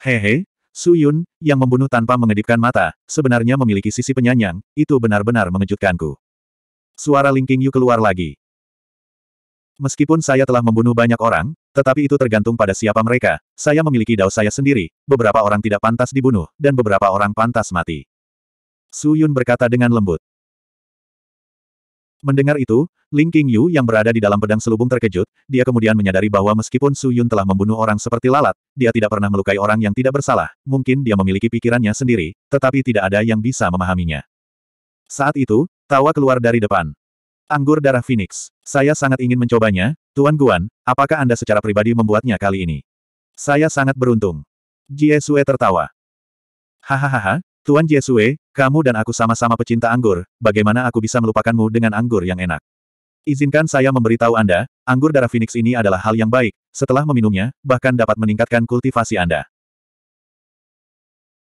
Hehe, Su Yun, yang membunuh tanpa mengedipkan mata, sebenarnya memiliki sisi penyanyang, itu benar-benar mengejutkanku. Suara Ling Qingyu Yu keluar lagi. Meskipun saya telah membunuh banyak orang, tetapi itu tergantung pada siapa mereka, saya memiliki dao saya sendiri, beberapa orang tidak pantas dibunuh, dan beberapa orang pantas mati. Su Yun berkata dengan lembut. Mendengar itu, Ling King Yu yang berada di dalam pedang selubung terkejut, dia kemudian menyadari bahwa meskipun Su Yun telah membunuh orang seperti lalat, dia tidak pernah melukai orang yang tidak bersalah, mungkin dia memiliki pikirannya sendiri, tetapi tidak ada yang bisa memahaminya. Saat itu, tawa keluar dari depan. Anggur darah Phoenix. Saya sangat ingin mencobanya, Tuan Guan, apakah Anda secara pribadi membuatnya kali ini? Saya sangat beruntung. Jie Sue tertawa. Hahaha, Tuan Jesue, kamu dan aku sama-sama pecinta anggur, bagaimana aku bisa melupakanmu dengan anggur yang enak? Izinkan saya memberitahu Anda, anggur darah Phoenix ini adalah hal yang baik, setelah meminumnya, bahkan dapat meningkatkan kultivasi Anda.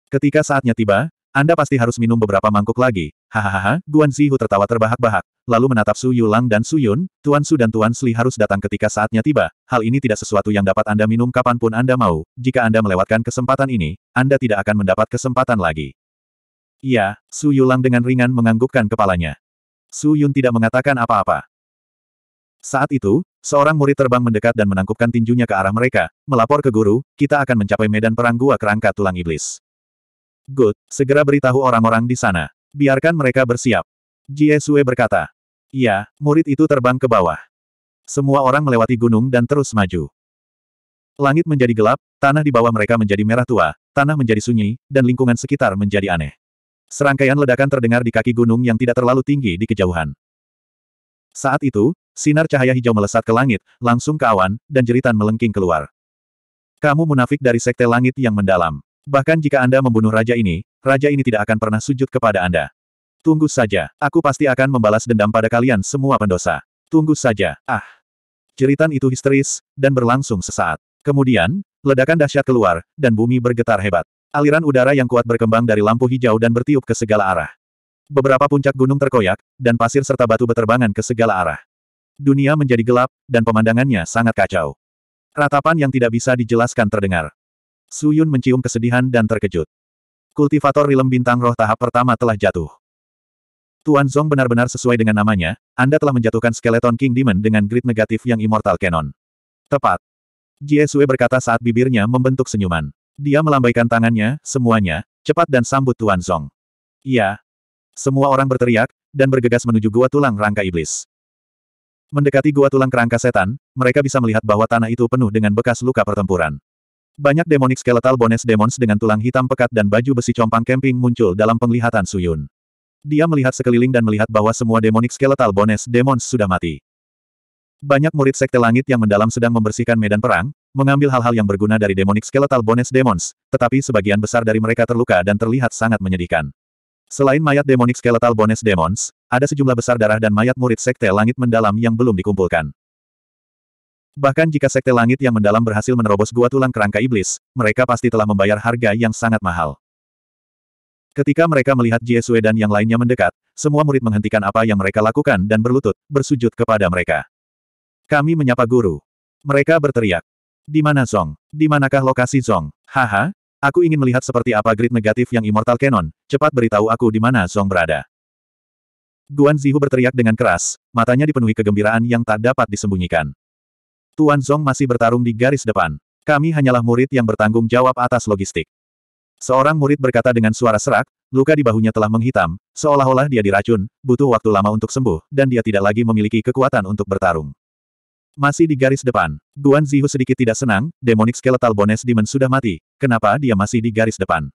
Ketika saatnya tiba, Anda pasti harus minum beberapa mangkuk lagi. Hahaha, Guan Zihu tertawa terbahak-bahak, lalu menatap Su Yulang dan Su Yun, Tuan Su dan Tuan Sli harus datang ketika saatnya tiba. Hal ini tidak sesuatu yang dapat Anda minum kapanpun Anda mau, jika Anda melewatkan kesempatan ini, Anda tidak akan mendapat kesempatan lagi. Iya, Su Yulang dengan ringan menganggukkan kepalanya. Su Yun tidak mengatakan apa-apa. Saat itu, seorang murid terbang mendekat dan menangkupkan tinjunya ke arah mereka, melapor ke guru, kita akan mencapai medan perang gua kerangka tulang iblis. Good, segera beritahu orang-orang di sana. Biarkan mereka bersiap. Jie Sue berkata. Iya, murid itu terbang ke bawah. Semua orang melewati gunung dan terus maju. Langit menjadi gelap, tanah di bawah mereka menjadi merah tua, tanah menjadi sunyi, dan lingkungan sekitar menjadi aneh. Serangkaian ledakan terdengar di kaki gunung yang tidak terlalu tinggi di kejauhan. Saat itu, sinar cahaya hijau melesat ke langit, langsung ke awan, dan jeritan melengking keluar. Kamu munafik dari sekte langit yang mendalam. Bahkan jika Anda membunuh raja ini, raja ini tidak akan pernah sujud kepada Anda. Tunggu saja, aku pasti akan membalas dendam pada kalian semua pendosa. Tunggu saja, ah. Jeritan itu histeris, dan berlangsung sesaat. Kemudian, ledakan dahsyat keluar, dan bumi bergetar hebat. Aliran udara yang kuat berkembang dari lampu hijau dan bertiup ke segala arah. Beberapa puncak gunung terkoyak, dan pasir serta batu beterbangan ke segala arah. Dunia menjadi gelap, dan pemandangannya sangat kacau. Ratapan yang tidak bisa dijelaskan terdengar. Su Yun mencium kesedihan dan terkejut. Kultivator rilem bintang roh tahap pertama telah jatuh. Tuan Zong benar-benar sesuai dengan namanya, Anda telah menjatuhkan skeleton King Demon dengan grid negatif yang Immortal Cannon. Tepat. Jie Sue berkata saat bibirnya membentuk senyuman. Dia melambaikan tangannya, semuanya, cepat dan sambut Tuan Zong. Iya. Semua orang berteriak, dan bergegas menuju gua tulang rangka iblis. Mendekati gua tulang kerangka setan, mereka bisa melihat bahwa tanah itu penuh dengan bekas luka pertempuran. Banyak demonik skeletal bones demons dengan tulang hitam pekat dan baju besi compang camping muncul dalam penglihatan Suyun. Dia melihat sekeliling dan melihat bahwa semua demonik skeletal bones demons sudah mati. Banyak murid sekte langit yang mendalam sedang membersihkan medan perang, mengambil hal-hal yang berguna dari demonic skeletal bones demons, tetapi sebagian besar dari mereka terluka dan terlihat sangat menyedihkan. Selain mayat demonic skeletal bones demons, ada sejumlah besar darah dan mayat murid sekte langit mendalam yang belum dikumpulkan. Bahkan jika sekte langit yang mendalam berhasil menerobos gua tulang kerangka iblis, mereka pasti telah membayar harga yang sangat mahal. Ketika mereka melihat Jesue dan yang lainnya mendekat, semua murid menghentikan apa yang mereka lakukan dan berlutut, bersujud kepada mereka. Kami menyapa guru. Mereka berteriak. Di mana Zong? Di manakah lokasi Zong? Haha, aku ingin melihat seperti apa grid negatif yang Immortal Cannon, cepat beritahu aku di mana Zong berada. Guan Zihu berteriak dengan keras, matanya dipenuhi kegembiraan yang tak dapat disembunyikan. Tuan Zong masih bertarung di garis depan. Kami hanyalah murid yang bertanggung jawab atas logistik. Seorang murid berkata dengan suara serak, luka di bahunya telah menghitam, seolah-olah dia diracun, butuh waktu lama untuk sembuh, dan dia tidak lagi memiliki kekuatan untuk bertarung. Masih di garis depan. Guan Zihu sedikit tidak senang, demonic skeletal bones demon sudah mati, kenapa dia masih di garis depan?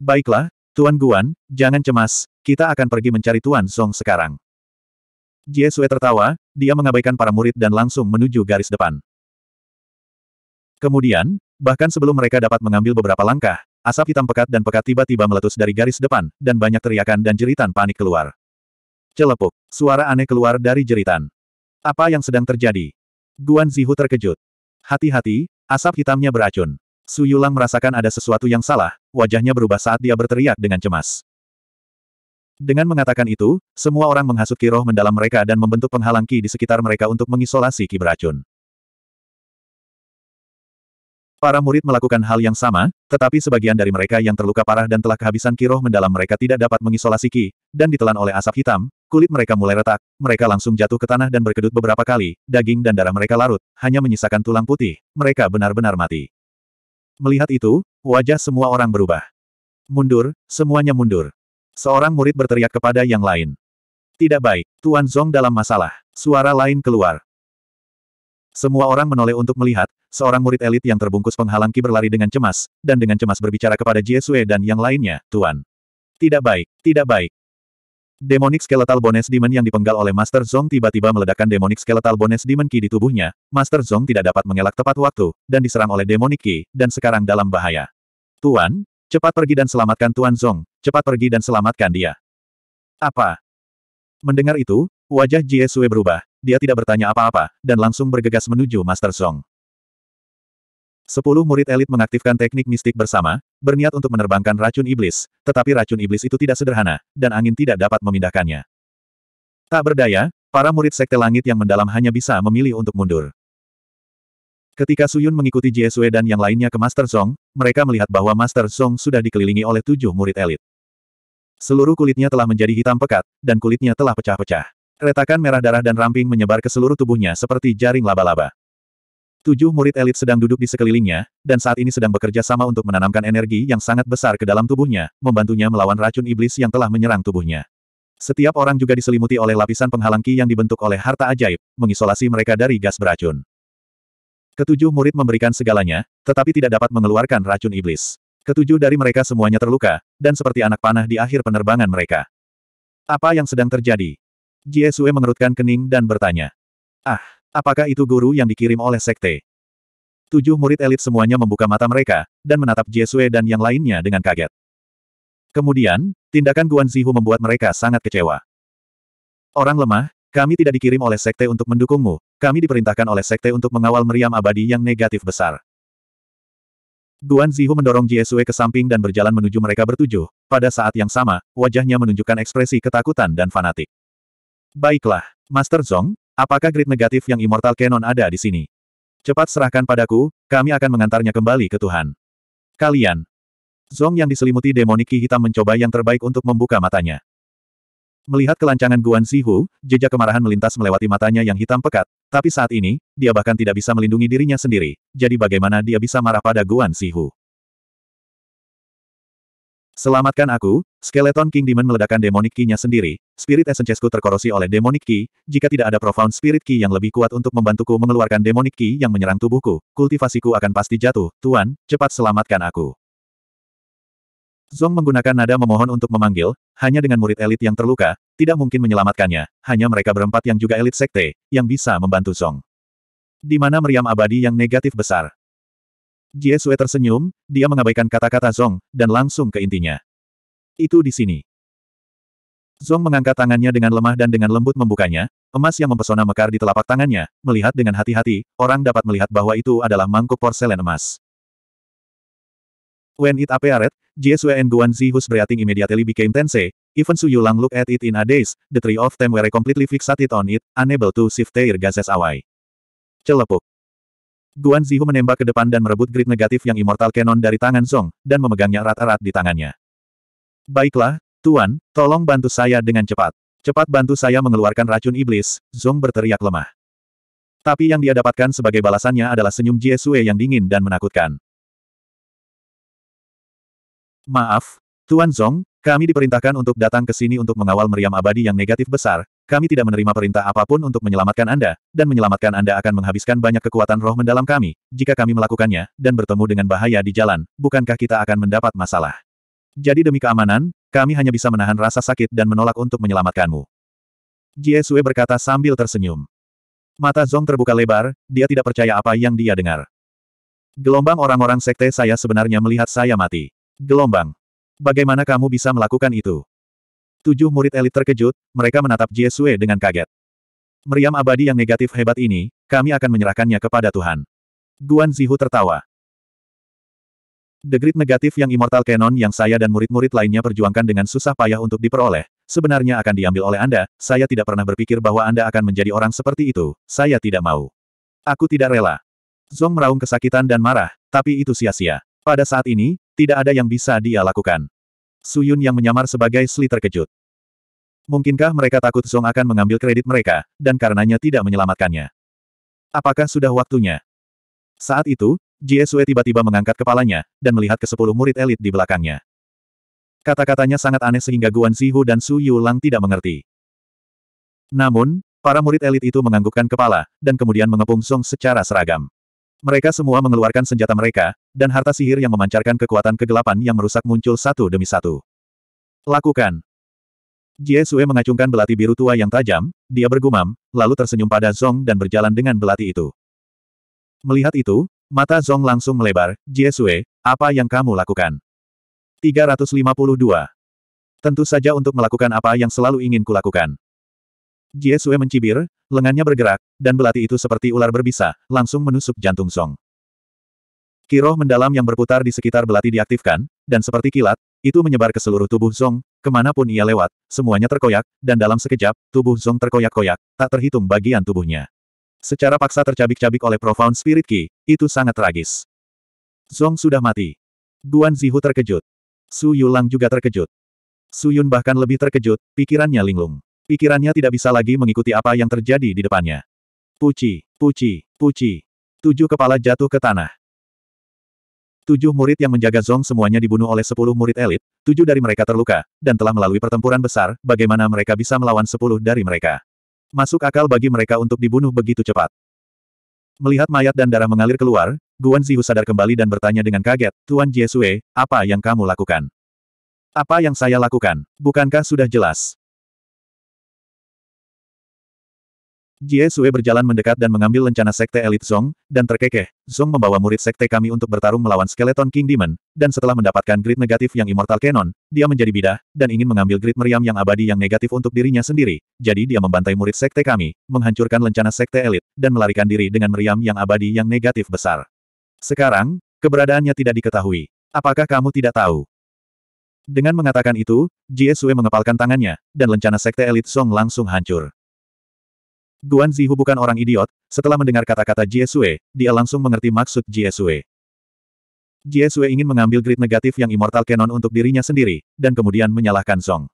Baiklah, Tuan Guan, jangan cemas, kita akan pergi mencari Tuan Song sekarang. Jie Sue tertawa, dia mengabaikan para murid dan langsung menuju garis depan. Kemudian, bahkan sebelum mereka dapat mengambil beberapa langkah, asap hitam pekat dan pekat tiba-tiba meletus dari garis depan, dan banyak teriakan dan jeritan panik keluar. Celepuk, suara aneh keluar dari jeritan. Apa yang sedang terjadi? Guan Zihu terkejut. Hati-hati, asap hitamnya beracun. Su Yulang merasakan ada sesuatu yang salah, wajahnya berubah saat dia berteriak dengan cemas. Dengan mengatakan itu, semua orang menghasut kiroh mendalam mereka dan membentuk penghalang ki di sekitar mereka untuk mengisolasi ki beracun. Para murid melakukan hal yang sama, tetapi sebagian dari mereka yang terluka parah dan telah kehabisan kiroh mendalam mereka tidak dapat mengisolasi ki, dan ditelan oleh asap hitam, Kulit mereka mulai retak, mereka langsung jatuh ke tanah dan berkedut beberapa kali, daging dan darah mereka larut, hanya menyisakan tulang putih, mereka benar-benar mati. Melihat itu, wajah semua orang berubah. Mundur, semuanya mundur. Seorang murid berteriak kepada yang lain. Tidak baik, Tuan Zong dalam masalah. Suara lain keluar. Semua orang menoleh untuk melihat, seorang murid elit yang terbungkus penghalang ki berlari dengan cemas, dan dengan cemas berbicara kepada Jie Sue dan yang lainnya, Tuan. Tidak baik, tidak baik, Demonic Skeletal Bones Demon yang dipenggal oleh Master Zong tiba-tiba meledakkan Demonic Skeletal Bones Demon Ki di tubuhnya, Master Zong tidak dapat mengelak tepat waktu, dan diserang oleh Demonic Ki, dan sekarang dalam bahaya. Tuan, cepat pergi dan selamatkan Tuan Zong, cepat pergi dan selamatkan dia. Apa? Mendengar itu, wajah Jie Sui berubah, dia tidak bertanya apa-apa, dan langsung bergegas menuju Master Zong. Sepuluh murid elit mengaktifkan teknik mistik bersama, berniat untuk menerbangkan racun iblis, tetapi racun iblis itu tidak sederhana, dan angin tidak dapat memindahkannya. Tak berdaya, para murid sekte langit yang mendalam hanya bisa memilih untuk mundur. Ketika Suyun mengikuti Jiesue dan yang lainnya ke Master Song, mereka melihat bahwa Master Song sudah dikelilingi oleh tujuh murid elit. Seluruh kulitnya telah menjadi hitam pekat, dan kulitnya telah pecah-pecah. Retakan merah darah dan ramping menyebar ke seluruh tubuhnya seperti jaring laba-laba. Tujuh murid elit sedang duduk di sekelilingnya, dan saat ini sedang bekerja sama untuk menanamkan energi yang sangat besar ke dalam tubuhnya, membantunya melawan racun iblis yang telah menyerang tubuhnya. Setiap orang juga diselimuti oleh lapisan penghalang ki yang dibentuk oleh harta ajaib, mengisolasi mereka dari gas beracun. Ketujuh murid memberikan segalanya, tetapi tidak dapat mengeluarkan racun iblis. Ketujuh dari mereka semuanya terluka, dan seperti anak panah di akhir penerbangan mereka. Apa yang sedang terjadi? Jie Sue mengerutkan kening dan bertanya. Ah, Apakah itu guru yang dikirim oleh sekte? Tujuh murid elit semuanya membuka mata mereka, dan menatap Jesue dan yang lainnya dengan kaget. Kemudian, tindakan Guan Zihu membuat mereka sangat kecewa. Orang lemah, kami tidak dikirim oleh sekte untuk mendukungmu, kami diperintahkan oleh sekte untuk mengawal meriam abadi yang negatif besar. Guan Zihu mendorong Jesue ke samping dan berjalan menuju mereka bertujuh. Pada saat yang sama, wajahnya menunjukkan ekspresi ketakutan dan fanatik. Baiklah, Master Zong, Apakah grid negatif yang Immortal Canon ada di sini? Cepat serahkan padaku, kami akan mengantarnya kembali ke Tuhan. Kalian. Zong yang diselimuti demoniki hitam mencoba yang terbaik untuk membuka matanya. Melihat kelancangan Guan Zihu, jejak kemarahan melintas melewati matanya yang hitam pekat, tapi saat ini, dia bahkan tidak bisa melindungi dirinya sendiri, jadi bagaimana dia bisa marah pada Guan Zihu? Selamatkan aku, Skeleton King Demon meledakkan demonic key-nya sendiri, spirit essence-ku terkorosi oleh demonic key, jika tidak ada profound spirit key yang lebih kuat untuk membantuku mengeluarkan demonic key yang menyerang tubuhku, kultivasiku akan pasti jatuh, Tuan, cepat selamatkan aku. Zong menggunakan nada memohon untuk memanggil, hanya dengan murid elit yang terluka, tidak mungkin menyelamatkannya, hanya mereka berempat yang juga elit sekte, yang bisa membantu Zong. Di mana meriam abadi yang negatif besar. Jie Sue tersenyum, dia mengabaikan kata-kata Zong, dan langsung ke intinya. Itu di sini. Zong mengangkat tangannya dengan lemah dan dengan lembut membukanya, emas yang mempesona mekar di telapak tangannya, melihat dengan hati-hati, orang dapat melihat bahwa itu adalah mangkuk porselen emas. When it appeared, Jie Sue and Guan Zihus breathing immediately became tense, even Su Yulang look at it in a daze, the three of them were completely fixated on it, unable to shift their gazes away. Celepuk. Guan Zihu menembak ke depan dan merebut grip negatif yang Immortal Cannon dari tangan Zong, dan memegangnya erat-erat di tangannya. Baiklah, Tuan, tolong bantu saya dengan cepat. Cepat bantu saya mengeluarkan racun iblis, Zong berteriak lemah. Tapi yang dia dapatkan sebagai balasannya adalah senyum Jie Sue yang dingin dan menakutkan. Maaf, Tuan Zong, kami diperintahkan untuk datang ke sini untuk mengawal meriam abadi yang negatif besar, kami tidak menerima perintah apapun untuk menyelamatkan Anda, dan menyelamatkan Anda akan menghabiskan banyak kekuatan roh mendalam kami, jika kami melakukannya, dan bertemu dengan bahaya di jalan, bukankah kita akan mendapat masalah? Jadi demi keamanan, kami hanya bisa menahan rasa sakit dan menolak untuk menyelamatkanmu. Jie berkata sambil tersenyum. Mata Zong terbuka lebar, dia tidak percaya apa yang dia dengar. Gelombang orang-orang sekte saya sebenarnya melihat saya mati. Gelombang. Bagaimana kamu bisa melakukan itu? Tujuh murid elit terkejut, mereka menatap Jie dengan kaget. Meriam abadi yang negatif hebat ini, kami akan menyerahkannya kepada Tuhan. Guan Zihu tertawa. Degrit negatif yang Immortal Canon yang saya dan murid-murid lainnya perjuangkan dengan susah payah untuk diperoleh, sebenarnya akan diambil oleh Anda, saya tidak pernah berpikir bahwa Anda akan menjadi orang seperti itu, saya tidak mau. Aku tidak rela. Zong meraung kesakitan dan marah, tapi itu sia-sia. Pada saat ini, tidak ada yang bisa dia lakukan. Suyun yang menyamar sebagai Sli terkejut. Mungkinkah mereka takut Zong akan mengambil kredit mereka, dan karenanya tidak menyelamatkannya? Apakah sudah waktunya? Saat itu, Jie Sue tiba-tiba mengangkat kepalanya, dan melihat ke sepuluh murid elit di belakangnya. Kata-katanya sangat aneh sehingga Guan Zihu dan Su Yulang tidak mengerti. Namun, para murid elit itu menganggukkan kepala, dan kemudian mengepung Song secara seragam. Mereka semua mengeluarkan senjata mereka, dan harta sihir yang memancarkan kekuatan kegelapan yang merusak muncul satu demi satu. Lakukan. Jie Sue mengacungkan belati biru tua yang tajam, dia bergumam, lalu tersenyum pada Zong dan berjalan dengan belati itu. Melihat itu, mata Zong langsung melebar, Jie Sue, apa yang kamu lakukan? 352. Tentu saja untuk melakukan apa yang selalu ingin kulakukan. Jie Sue mencibir, lengannya bergerak, dan belati itu seperti ular berbisa, langsung menusuk jantung Song. Kiroh mendalam yang berputar di sekitar belati diaktifkan, dan seperti kilat, itu menyebar ke seluruh tubuh Zong, kemanapun ia lewat, semuanya terkoyak, dan dalam sekejap, tubuh Zong terkoyak-koyak, tak terhitung bagian tubuhnya. Secara paksa tercabik-cabik oleh Profound Spirit Ki, itu sangat tragis. Zong sudah mati. Guan Zihu terkejut. Su Yulang juga terkejut. Su Yun bahkan lebih terkejut, pikirannya linglung. Pikirannya tidak bisa lagi mengikuti apa yang terjadi di depannya. Puci, puci, puci. Tujuh kepala jatuh ke tanah. Tujuh murid yang menjaga Zong semuanya dibunuh oleh sepuluh murid elit, tujuh dari mereka terluka, dan telah melalui pertempuran besar, bagaimana mereka bisa melawan sepuluh dari mereka. Masuk akal bagi mereka untuk dibunuh begitu cepat. Melihat mayat dan darah mengalir keluar, Guan Zihu sadar kembali dan bertanya dengan kaget, Tuan Jiesue, apa yang kamu lakukan? Apa yang saya lakukan? Bukankah sudah jelas? Jie Sue berjalan mendekat dan mengambil lencana sekte elit Zong, dan terkekeh, Zong membawa murid sekte kami untuk bertarung melawan skeleton King Demon, dan setelah mendapatkan grid negatif yang Immortal Canon, dia menjadi bidah, dan ingin mengambil grid meriam yang abadi yang negatif untuk dirinya sendiri, jadi dia membantai murid sekte kami, menghancurkan lencana sekte elit, dan melarikan diri dengan meriam yang abadi yang negatif besar. Sekarang, keberadaannya tidak diketahui. Apakah kamu tidak tahu? Dengan mengatakan itu, Jie Sue mengepalkan tangannya, dan lencana sekte elit Song langsung hancur. Guan Zihu bukan orang idiot, setelah mendengar kata-kata Jie Sui, dia langsung mengerti maksud Jie Sui. Jie Sui ingin mengambil grid negatif yang Immortal Canon untuk dirinya sendiri, dan kemudian menyalahkan Song.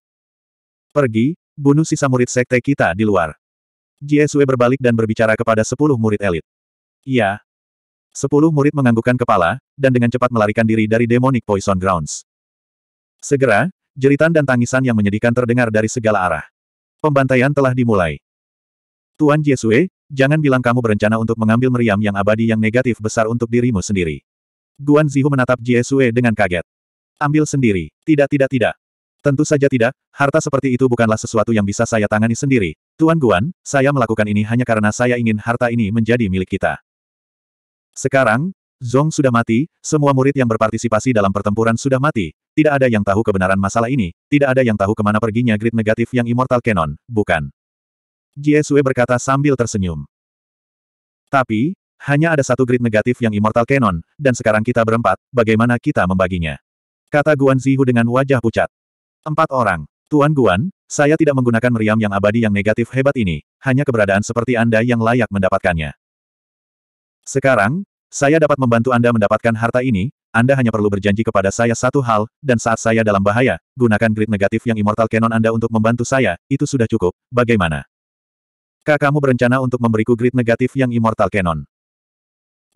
Pergi, bunuh sisa murid sekte kita di luar. Jie Sui berbalik dan berbicara kepada sepuluh murid elit. Iya. Sepuluh murid menganggukkan kepala, dan dengan cepat melarikan diri dari Demonic Poison Grounds. Segera, jeritan dan tangisan yang menyedihkan terdengar dari segala arah. Pembantaian telah dimulai. Tuan Jesue, jangan bilang kamu berencana untuk mengambil meriam yang abadi yang negatif besar untuk dirimu sendiri. Guan Zihu menatap Jesue dengan kaget. Ambil sendiri. Tidak tidak tidak. Tentu saja tidak, harta seperti itu bukanlah sesuatu yang bisa saya tangani sendiri. Tuan Guan, saya melakukan ini hanya karena saya ingin harta ini menjadi milik kita. Sekarang, Zong sudah mati, semua murid yang berpartisipasi dalam pertempuran sudah mati, tidak ada yang tahu kebenaran masalah ini, tidak ada yang tahu kemana perginya grid negatif yang Immortal canon, bukan. Jie Sue berkata sambil tersenyum. Tapi, hanya ada satu grid negatif yang Immortal Canon, dan sekarang kita berempat, bagaimana kita membaginya? Kata Guan Zihu dengan wajah pucat. Empat orang. Tuan Guan, saya tidak menggunakan meriam yang abadi yang negatif hebat ini, hanya keberadaan seperti Anda yang layak mendapatkannya. Sekarang, saya dapat membantu Anda mendapatkan harta ini, Anda hanya perlu berjanji kepada saya satu hal, dan saat saya dalam bahaya, gunakan grid negatif yang Immortal Canon Anda untuk membantu saya, itu sudah cukup, bagaimana? Kakakmu berencana untuk memberiku grid negatif yang Immortal Cannon.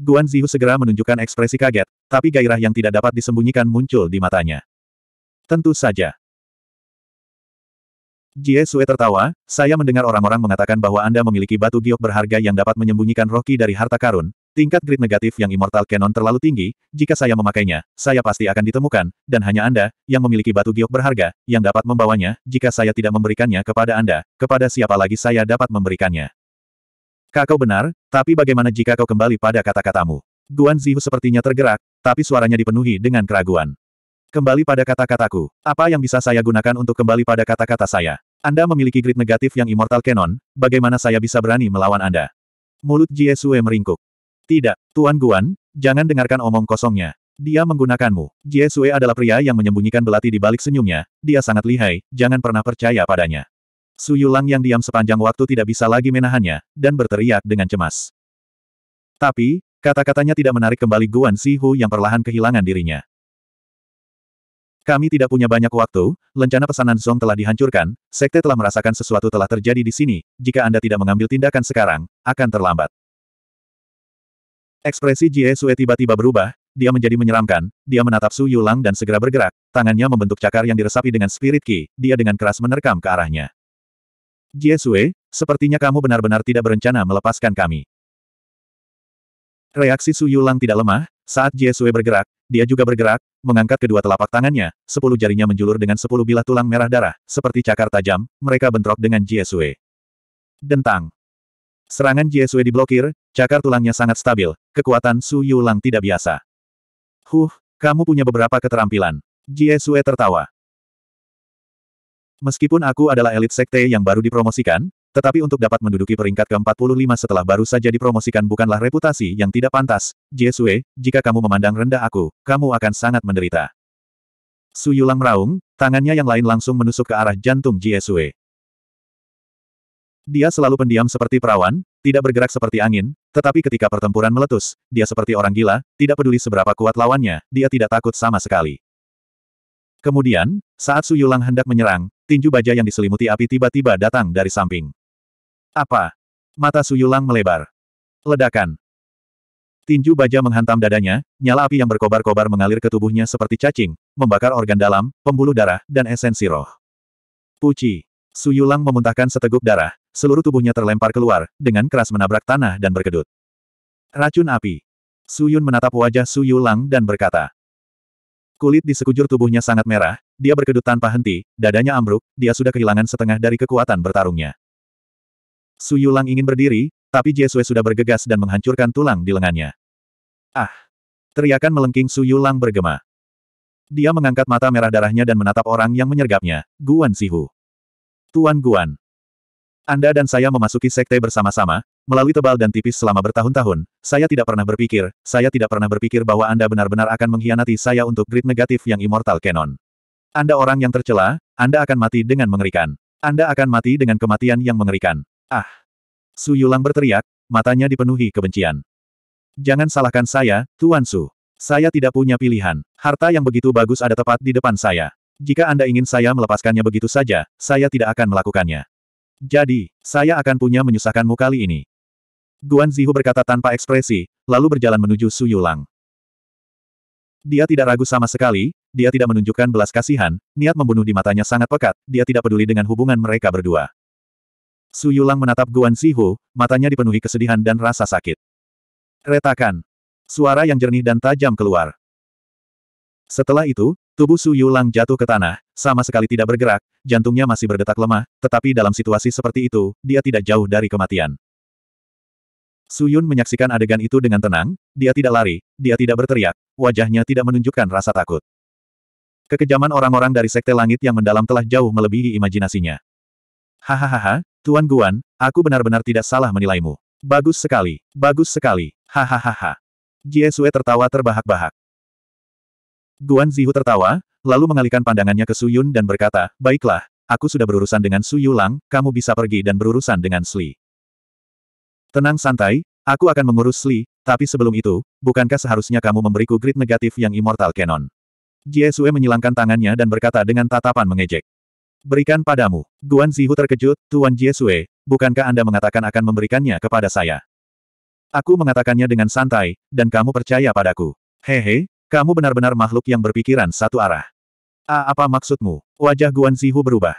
Guan Zihu segera menunjukkan ekspresi kaget, tapi gairah yang tidak dapat disembunyikan muncul di matanya. Tentu saja. Jie Sue tertawa, saya mendengar orang-orang mengatakan bahwa Anda memiliki batu giok berharga yang dapat menyembunyikan Rocky dari harta karun, Tingkat grid negatif yang Immortal canon terlalu tinggi, jika saya memakainya, saya pasti akan ditemukan, dan hanya Anda, yang memiliki batu giok berharga, yang dapat membawanya, jika saya tidak memberikannya kepada Anda, kepada siapa lagi saya dapat memberikannya. Kakau benar, tapi bagaimana jika kau kembali pada kata-katamu? Guan Zihu sepertinya tergerak, tapi suaranya dipenuhi dengan keraguan. Kembali pada kata-kataku. Apa yang bisa saya gunakan untuk kembali pada kata-kata saya? Anda memiliki grid negatif yang Immortal canon. bagaimana saya bisa berani melawan Anda? Mulut Jie Sue meringkuk. Tidak, Tuan Guan, jangan dengarkan omong kosongnya. Dia menggunakanmu. Jie Sue adalah pria yang menyembunyikan belati di balik senyumnya, dia sangat lihai, jangan pernah percaya padanya. Su Yulang yang diam sepanjang waktu tidak bisa lagi menahannya, dan berteriak dengan cemas. Tapi, kata-katanya tidak menarik kembali Guan Sihu yang perlahan kehilangan dirinya. Kami tidak punya banyak waktu, lencana pesanan Zong telah dihancurkan, sekte telah merasakan sesuatu telah terjadi di sini, jika Anda tidak mengambil tindakan sekarang, akan terlambat. Ekspresi Jie Sue tiba-tiba berubah, dia menjadi menyeramkan, dia menatap Su Yulang dan segera bergerak, tangannya membentuk cakar yang diresapi dengan spirit ki, dia dengan keras menerkam ke arahnya. Jie Sue, sepertinya kamu benar-benar tidak berencana melepaskan kami. Reaksi Su Yulang tidak lemah, saat Jie Sue bergerak, dia juga bergerak, mengangkat kedua telapak tangannya, sepuluh jarinya menjulur dengan sepuluh bilah tulang merah darah, seperti cakar tajam, mereka bentrok dengan Jie Sue. Dentang. Serangan Jesue diblokir, cakar tulangnya sangat stabil, kekuatan Su Yulang tidak biasa. Huh, kamu punya beberapa keterampilan. Jesue tertawa. Meskipun aku adalah elit sekte yang baru dipromosikan, tetapi untuk dapat menduduki peringkat ke-45 setelah baru saja dipromosikan bukanlah reputasi yang tidak pantas. Jesue, jika kamu memandang rendah aku, kamu akan sangat menderita. Su Yulang meraung, tangannya yang lain langsung menusuk ke arah jantung Jesue. Dia selalu pendiam seperti perawan, tidak bergerak seperti angin, tetapi ketika pertempuran meletus, dia seperti orang gila, tidak peduli seberapa kuat lawannya, dia tidak takut sama sekali. Kemudian, saat Su Yulang hendak menyerang, tinju baja yang diselimuti api tiba-tiba datang dari samping. Apa? Mata Su Yulang melebar. Ledakan. Tinju baja menghantam dadanya, nyala api yang berkobar-kobar mengalir ke tubuhnya seperti cacing, membakar organ dalam, pembuluh darah, dan esensi roh. Puci. Su Yulang memuntahkan seteguk darah, seluruh tubuhnya terlempar keluar, dengan keras menabrak tanah dan berkedut. Racun api. Su Yun menatap wajah Su Yu Lang dan berkata. Kulit di sekujur tubuhnya sangat merah, dia berkedut tanpa henti, dadanya ambruk, dia sudah kehilangan setengah dari kekuatan bertarungnya. Su Yu Lang ingin berdiri, tapi Jesue sudah bergegas dan menghancurkan tulang di lengannya. Ah! Teriakan melengking Su Yu Lang bergema. Dia mengangkat mata merah darahnya dan menatap orang yang menyergapnya, Guan Sihu. Tuan Guan, anda dan saya memasuki sekte bersama-sama, melalui tebal dan tipis selama bertahun-tahun, saya tidak pernah berpikir, saya tidak pernah berpikir bahwa Anda benar-benar akan mengkhianati saya untuk grid negatif yang Immortal Canon. Anda orang yang tercela, Anda akan mati dengan mengerikan. Anda akan mati dengan kematian yang mengerikan. Ah! Su Yulang berteriak, matanya dipenuhi kebencian. Jangan salahkan saya, Tuan Su. Saya tidak punya pilihan. Harta yang begitu bagus ada tepat di depan saya. Jika Anda ingin saya melepaskannya begitu saja, saya tidak akan melakukannya. Jadi, saya akan punya menyusahkanmu kali ini. Guan Zihu berkata tanpa ekspresi, lalu berjalan menuju Su Yulang. Dia tidak ragu sama sekali, dia tidak menunjukkan belas kasihan, niat membunuh di matanya sangat pekat, dia tidak peduli dengan hubungan mereka berdua. Su Yulang menatap Guan Zihu, matanya dipenuhi kesedihan dan rasa sakit. Retakan. Suara yang jernih dan tajam keluar. Setelah itu, Tubuh Su Yulang jatuh ke tanah, sama sekali tidak bergerak, jantungnya masih berdetak lemah, tetapi dalam situasi seperti itu, dia tidak jauh dari kematian. Su Yun menyaksikan adegan itu dengan tenang, dia tidak lari, dia tidak berteriak, wajahnya tidak menunjukkan rasa takut. Kekejaman orang-orang dari Sekte Langit yang mendalam telah jauh melebihi imajinasinya. Hahaha, Tuan Guan, aku benar-benar tidak salah menilaimu. Bagus sekali, bagus sekali, hahaha. Jie Sue tertawa terbahak-bahak. Guan Zihu tertawa, lalu mengalihkan pandangannya ke Suyun dan berkata, Baiklah, aku sudah berurusan dengan Suyu Lang, kamu bisa pergi dan berurusan dengan Sli. Tenang santai, aku akan mengurus Sli, tapi sebelum itu, bukankah seharusnya kamu memberiku grid negatif yang Immortal Canon? Sue menyilangkan tangannya dan berkata dengan tatapan mengejek. Berikan padamu. Guan Zihu terkejut, Tuan Sue, bukankah Anda mengatakan akan memberikannya kepada saya? Aku mengatakannya dengan santai, dan kamu percaya padaku. Hehe, kamu benar-benar makhluk yang berpikiran satu arah. A apa maksudmu? Wajah Guan Zihu berubah.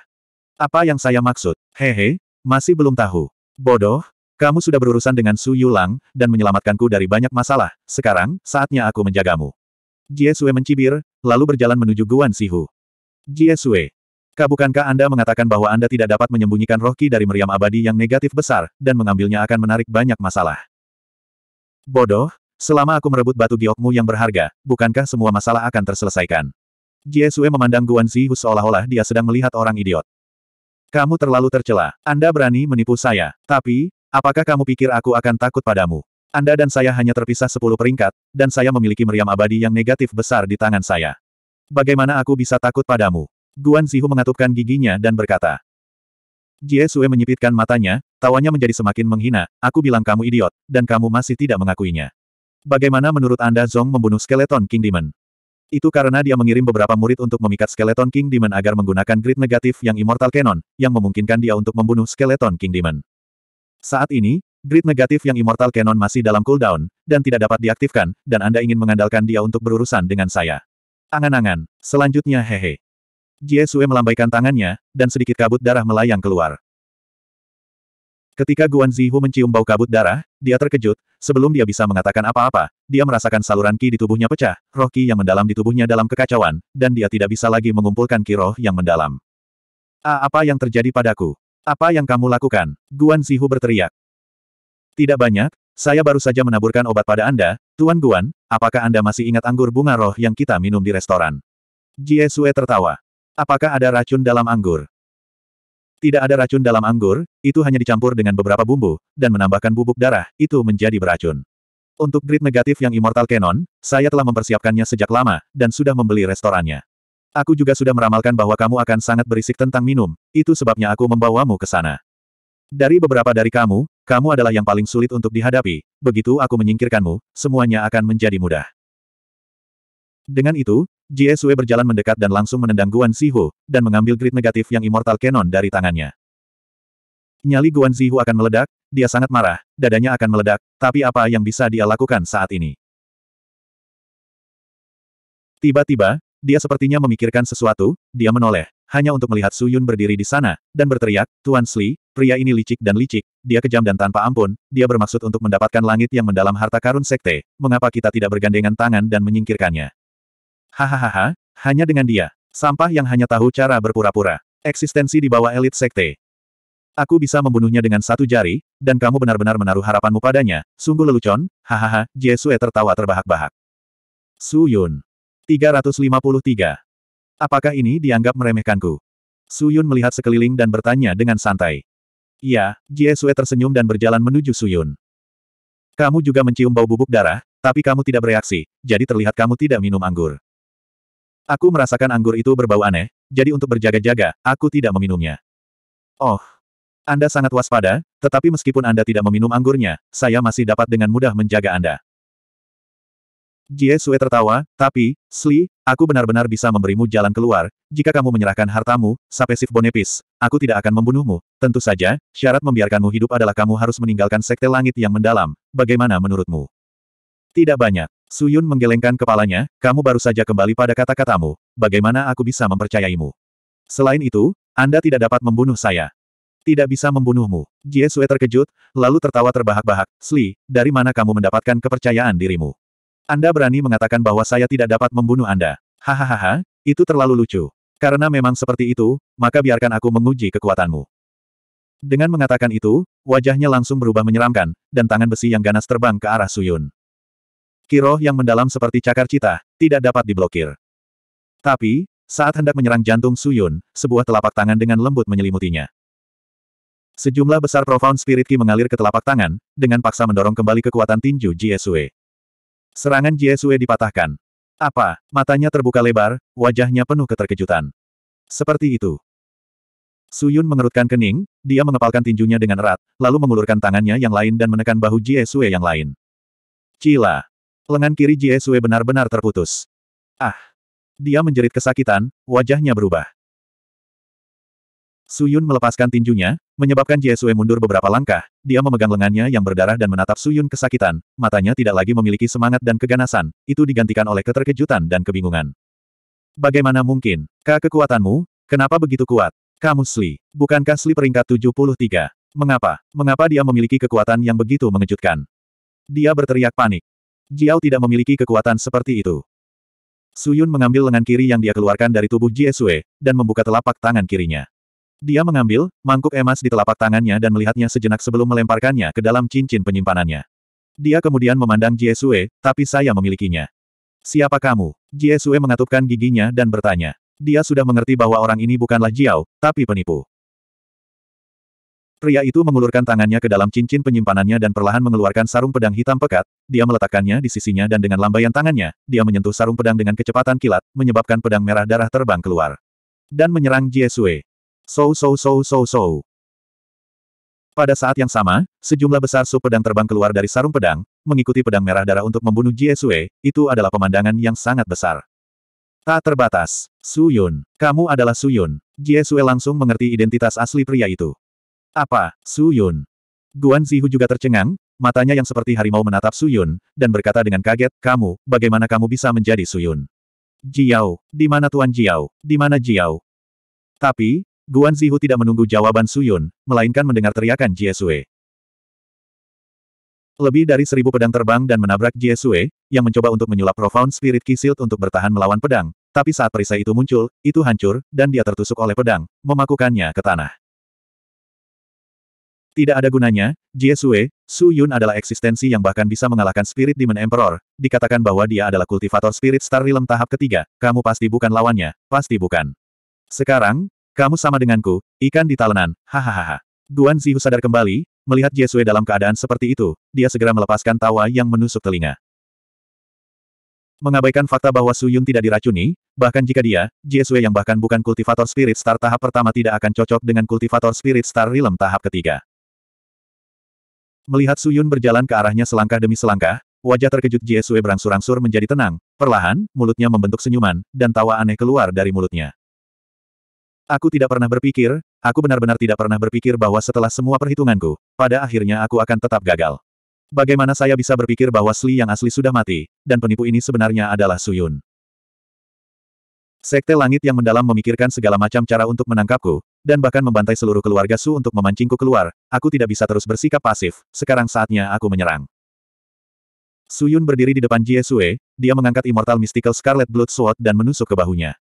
Apa yang saya maksud? Hehe, masih belum tahu. Bodoh, kamu sudah berurusan dengan Su Yulang, dan menyelamatkanku dari banyak masalah. Sekarang, saatnya aku menjagamu. Jie Sui mencibir, lalu berjalan menuju Guan Zihu. Jie Sui, bukankah Anda mengatakan bahwa Anda tidak dapat menyembunyikan Rohki dari meriam abadi yang negatif besar, dan mengambilnya akan menarik banyak masalah? Bodoh, Selama aku merebut batu giokmu yang berharga, bukankah semua masalah akan terselesaikan? Jie Sue memandang Guan Zihu seolah-olah dia sedang melihat orang idiot. Kamu terlalu tercela. Anda berani menipu saya. Tapi, apakah kamu pikir aku akan takut padamu? Anda dan saya hanya terpisah sepuluh peringkat, dan saya memiliki meriam abadi yang negatif besar di tangan saya. Bagaimana aku bisa takut padamu? Guan Zihu mengatupkan giginya dan berkata. Jie Sue menyipitkan matanya, tawanya menjadi semakin menghina, aku bilang kamu idiot, dan kamu masih tidak mengakuinya. Bagaimana menurut Anda Zong membunuh skeleton King Demon? Itu karena dia mengirim beberapa murid untuk memikat skeleton King Demon agar menggunakan grid negatif yang Immortal Cannon, yang memungkinkan dia untuk membunuh skeleton King Demon. Saat ini, grid negatif yang Immortal Cannon masih dalam cooldown, dan tidak dapat diaktifkan, dan Anda ingin mengandalkan dia untuk berurusan dengan saya. Angan-angan, selanjutnya hehe. Jie Sue melambaikan tangannya, dan sedikit kabut darah melayang keluar. Ketika Guan Zihu mencium bau kabut darah, dia terkejut, Sebelum dia bisa mengatakan apa-apa, dia merasakan saluran ki di tubuhnya pecah, roh ki yang mendalam di tubuhnya dalam kekacauan, dan dia tidak bisa lagi mengumpulkan ki roh yang mendalam. A, ah, apa yang terjadi padaku? Apa yang kamu lakukan? Guan Sihu berteriak. Tidak banyak, saya baru saja menaburkan obat pada Anda, Tuan Guan, apakah Anda masih ingat anggur bunga roh yang kita minum di restoran? Jie Sue tertawa. Apakah ada racun dalam anggur? Tidak ada racun dalam anggur, itu hanya dicampur dengan beberapa bumbu, dan menambahkan bubuk darah, itu menjadi beracun. Untuk grid negatif yang Immortal Canon, saya telah mempersiapkannya sejak lama, dan sudah membeli restorannya. Aku juga sudah meramalkan bahwa kamu akan sangat berisik tentang minum, itu sebabnya aku membawamu ke sana. Dari beberapa dari kamu, kamu adalah yang paling sulit untuk dihadapi, begitu aku menyingkirkanmu, semuanya akan menjadi mudah. Dengan itu, Jie berjalan mendekat dan langsung menendang Guan Zihu, dan mengambil grid negatif yang Immortal canon dari tangannya. Nyali Guan Zihu akan meledak, dia sangat marah, dadanya akan meledak, tapi apa yang bisa dia lakukan saat ini? Tiba-tiba, dia sepertinya memikirkan sesuatu, dia menoleh, hanya untuk melihat Su Yun berdiri di sana, dan berteriak, Tuan Sli, pria ini licik dan licik, dia kejam dan tanpa ampun, dia bermaksud untuk mendapatkan langit yang mendalam harta karun sekte, mengapa kita tidak bergandengan tangan dan menyingkirkannya? Hahaha, hanya dengan dia. Sampah yang hanya tahu cara berpura-pura. Eksistensi di bawah elit sekte. Aku bisa membunuhnya dengan satu jari, dan kamu benar-benar menaruh harapanmu padanya. Sungguh lelucon, hahaha, Jesue tertawa terbahak-bahak. Su Yun. 353. Apakah ini dianggap meremehkanku? Su Yun melihat sekeliling dan bertanya dengan santai. Iya, Jesue tersenyum dan berjalan menuju Su Yun. Kamu juga mencium bau bubuk darah, tapi kamu tidak bereaksi, jadi terlihat kamu tidak minum anggur. Aku merasakan anggur itu berbau aneh, jadi untuk berjaga-jaga, aku tidak meminumnya. Oh. Anda sangat waspada, tetapi meskipun Anda tidak meminum anggurnya, saya masih dapat dengan mudah menjaga Anda. Jie Sue tertawa, tapi, Sli, aku benar-benar bisa memberimu jalan keluar, jika kamu menyerahkan hartamu, sapesif bonepis, aku tidak akan membunuhmu. Tentu saja, syarat membiarkanmu hidup adalah kamu harus meninggalkan sekte langit yang mendalam, bagaimana menurutmu? Tidak banyak. Suyun menggelengkan kepalanya, kamu baru saja kembali pada kata-katamu, bagaimana aku bisa mempercayaimu? Selain itu, Anda tidak dapat membunuh saya. Tidak bisa membunuhmu. Jie Sue terkejut, lalu tertawa terbahak-bahak, Sli, dari mana kamu mendapatkan kepercayaan dirimu? Anda berani mengatakan bahwa saya tidak dapat membunuh Anda. Hahaha, itu terlalu lucu. Karena memang seperti itu, maka biarkan aku menguji kekuatanmu. Dengan mengatakan itu, wajahnya langsung berubah menyeramkan, dan tangan besi yang ganas terbang ke arah Suyun kiroh yang mendalam seperti cakar cita, tidak dapat diblokir. Tapi, saat hendak menyerang jantung Suyun, sebuah telapak tangan dengan lembut menyelimutinya. Sejumlah besar profound spirit ki mengalir ke telapak tangan, dengan paksa mendorong kembali kekuatan tinju Jiesue. Serangan Jiesue dipatahkan. Apa? Matanya terbuka lebar, wajahnya penuh keterkejutan. Seperti itu. Suyun mengerutkan kening, dia mengepalkan tinjunya dengan erat, lalu mengulurkan tangannya yang lain dan menekan bahu Jiesue yang lain. Cila. Lengan kiri Jie benar-benar terputus. Ah! Dia menjerit kesakitan, wajahnya berubah. Suyun melepaskan tinjunya, menyebabkan Jie mundur beberapa langkah, dia memegang lengannya yang berdarah dan menatap Suyun kesakitan, matanya tidak lagi memiliki semangat dan keganasan, itu digantikan oleh keterkejutan dan kebingungan. Bagaimana mungkin? kak kekuatanmu? Kenapa begitu kuat? Kamu Sli. Bukankah Sli peringkat 73? Mengapa? Mengapa dia memiliki kekuatan yang begitu mengejutkan? Dia berteriak panik. Jiao tidak memiliki kekuatan seperti itu. Suyun mengambil lengan kiri yang dia keluarkan dari tubuh Jie Sui dan membuka telapak tangan kirinya. Dia mengambil mangkuk emas di telapak tangannya dan melihatnya sejenak sebelum melemparkannya ke dalam cincin penyimpanannya. Dia kemudian memandang Jie Sui, tapi saya memilikinya. Siapa kamu? Jie Sui mengatupkan giginya dan bertanya. Dia sudah mengerti bahwa orang ini bukanlah Jiao, tapi penipu. Pria itu mengulurkan tangannya ke dalam cincin penyimpanannya dan perlahan mengeluarkan sarung pedang hitam pekat, dia meletakkannya di sisinya dan dengan lambaian tangannya, dia menyentuh sarung pedang dengan kecepatan kilat, menyebabkan pedang merah darah terbang keluar. Dan menyerang Jiesue. So so so so so. Pada saat yang sama, sejumlah besar sup pedang terbang keluar dari sarung pedang, mengikuti pedang merah darah untuk membunuh Jiesue, itu adalah pemandangan yang sangat besar. Tak terbatas. Suyun. Kamu adalah Suyun. Jiesue langsung mengerti identitas asli pria itu. Apa, Su Yun? Guan Zihu juga tercengang, matanya yang seperti harimau menatap Su Yun, dan berkata dengan kaget, kamu, bagaimana kamu bisa menjadi Su Yun? Jiao, di mana Tuan Jiao, di mana Jiao? Tapi, Guan Zihu tidak menunggu jawaban Su Yun, melainkan mendengar teriakan Jie Sue. Lebih dari seribu pedang terbang dan menabrak Jie Sue, yang mencoba untuk menyulap Profound Spirit ki Shield untuk bertahan melawan pedang, tapi saat perisai itu muncul, itu hancur, dan dia tertusuk oleh pedang, memakukannya ke tanah. Tidak ada gunanya, Jie Sue, Su Yun adalah eksistensi yang bahkan bisa mengalahkan Spirit Demon Emperor. Dikatakan bahwa dia adalah kultivator Spirit Star Realm tahap ketiga. Kamu pasti bukan lawannya, pasti bukan. Sekarang, kamu sama denganku, ikan di talenan, hahaha. Guan Zihu sadar kembali, melihat Jie Sue dalam keadaan seperti itu, dia segera melepaskan tawa yang menusuk telinga. Mengabaikan fakta bahwa Su Yun tidak diracuni, bahkan jika dia, Jie Sue yang bahkan bukan kultivator Spirit Star tahap pertama tidak akan cocok dengan kultivator Spirit Star Realm tahap ketiga. Melihat Suyun berjalan ke arahnya selangkah demi selangkah, wajah terkejut Jie Sui berangsur-angsur menjadi tenang, perlahan, mulutnya membentuk senyuman, dan tawa aneh keluar dari mulutnya. Aku tidak pernah berpikir, aku benar-benar tidak pernah berpikir bahwa setelah semua perhitunganku, pada akhirnya aku akan tetap gagal. Bagaimana saya bisa berpikir bahwa Sli yang asli sudah mati, dan penipu ini sebenarnya adalah Suyun. Sekte langit yang mendalam memikirkan segala macam cara untuk menangkapku, dan bahkan membantai seluruh keluarga Su untuk memancingku keluar, aku tidak bisa terus bersikap pasif, sekarang saatnya aku menyerang. Su Yun berdiri di depan Jie Sue, dia mengangkat Immortal Mystical Scarlet Blood Sword dan menusuk ke bahunya.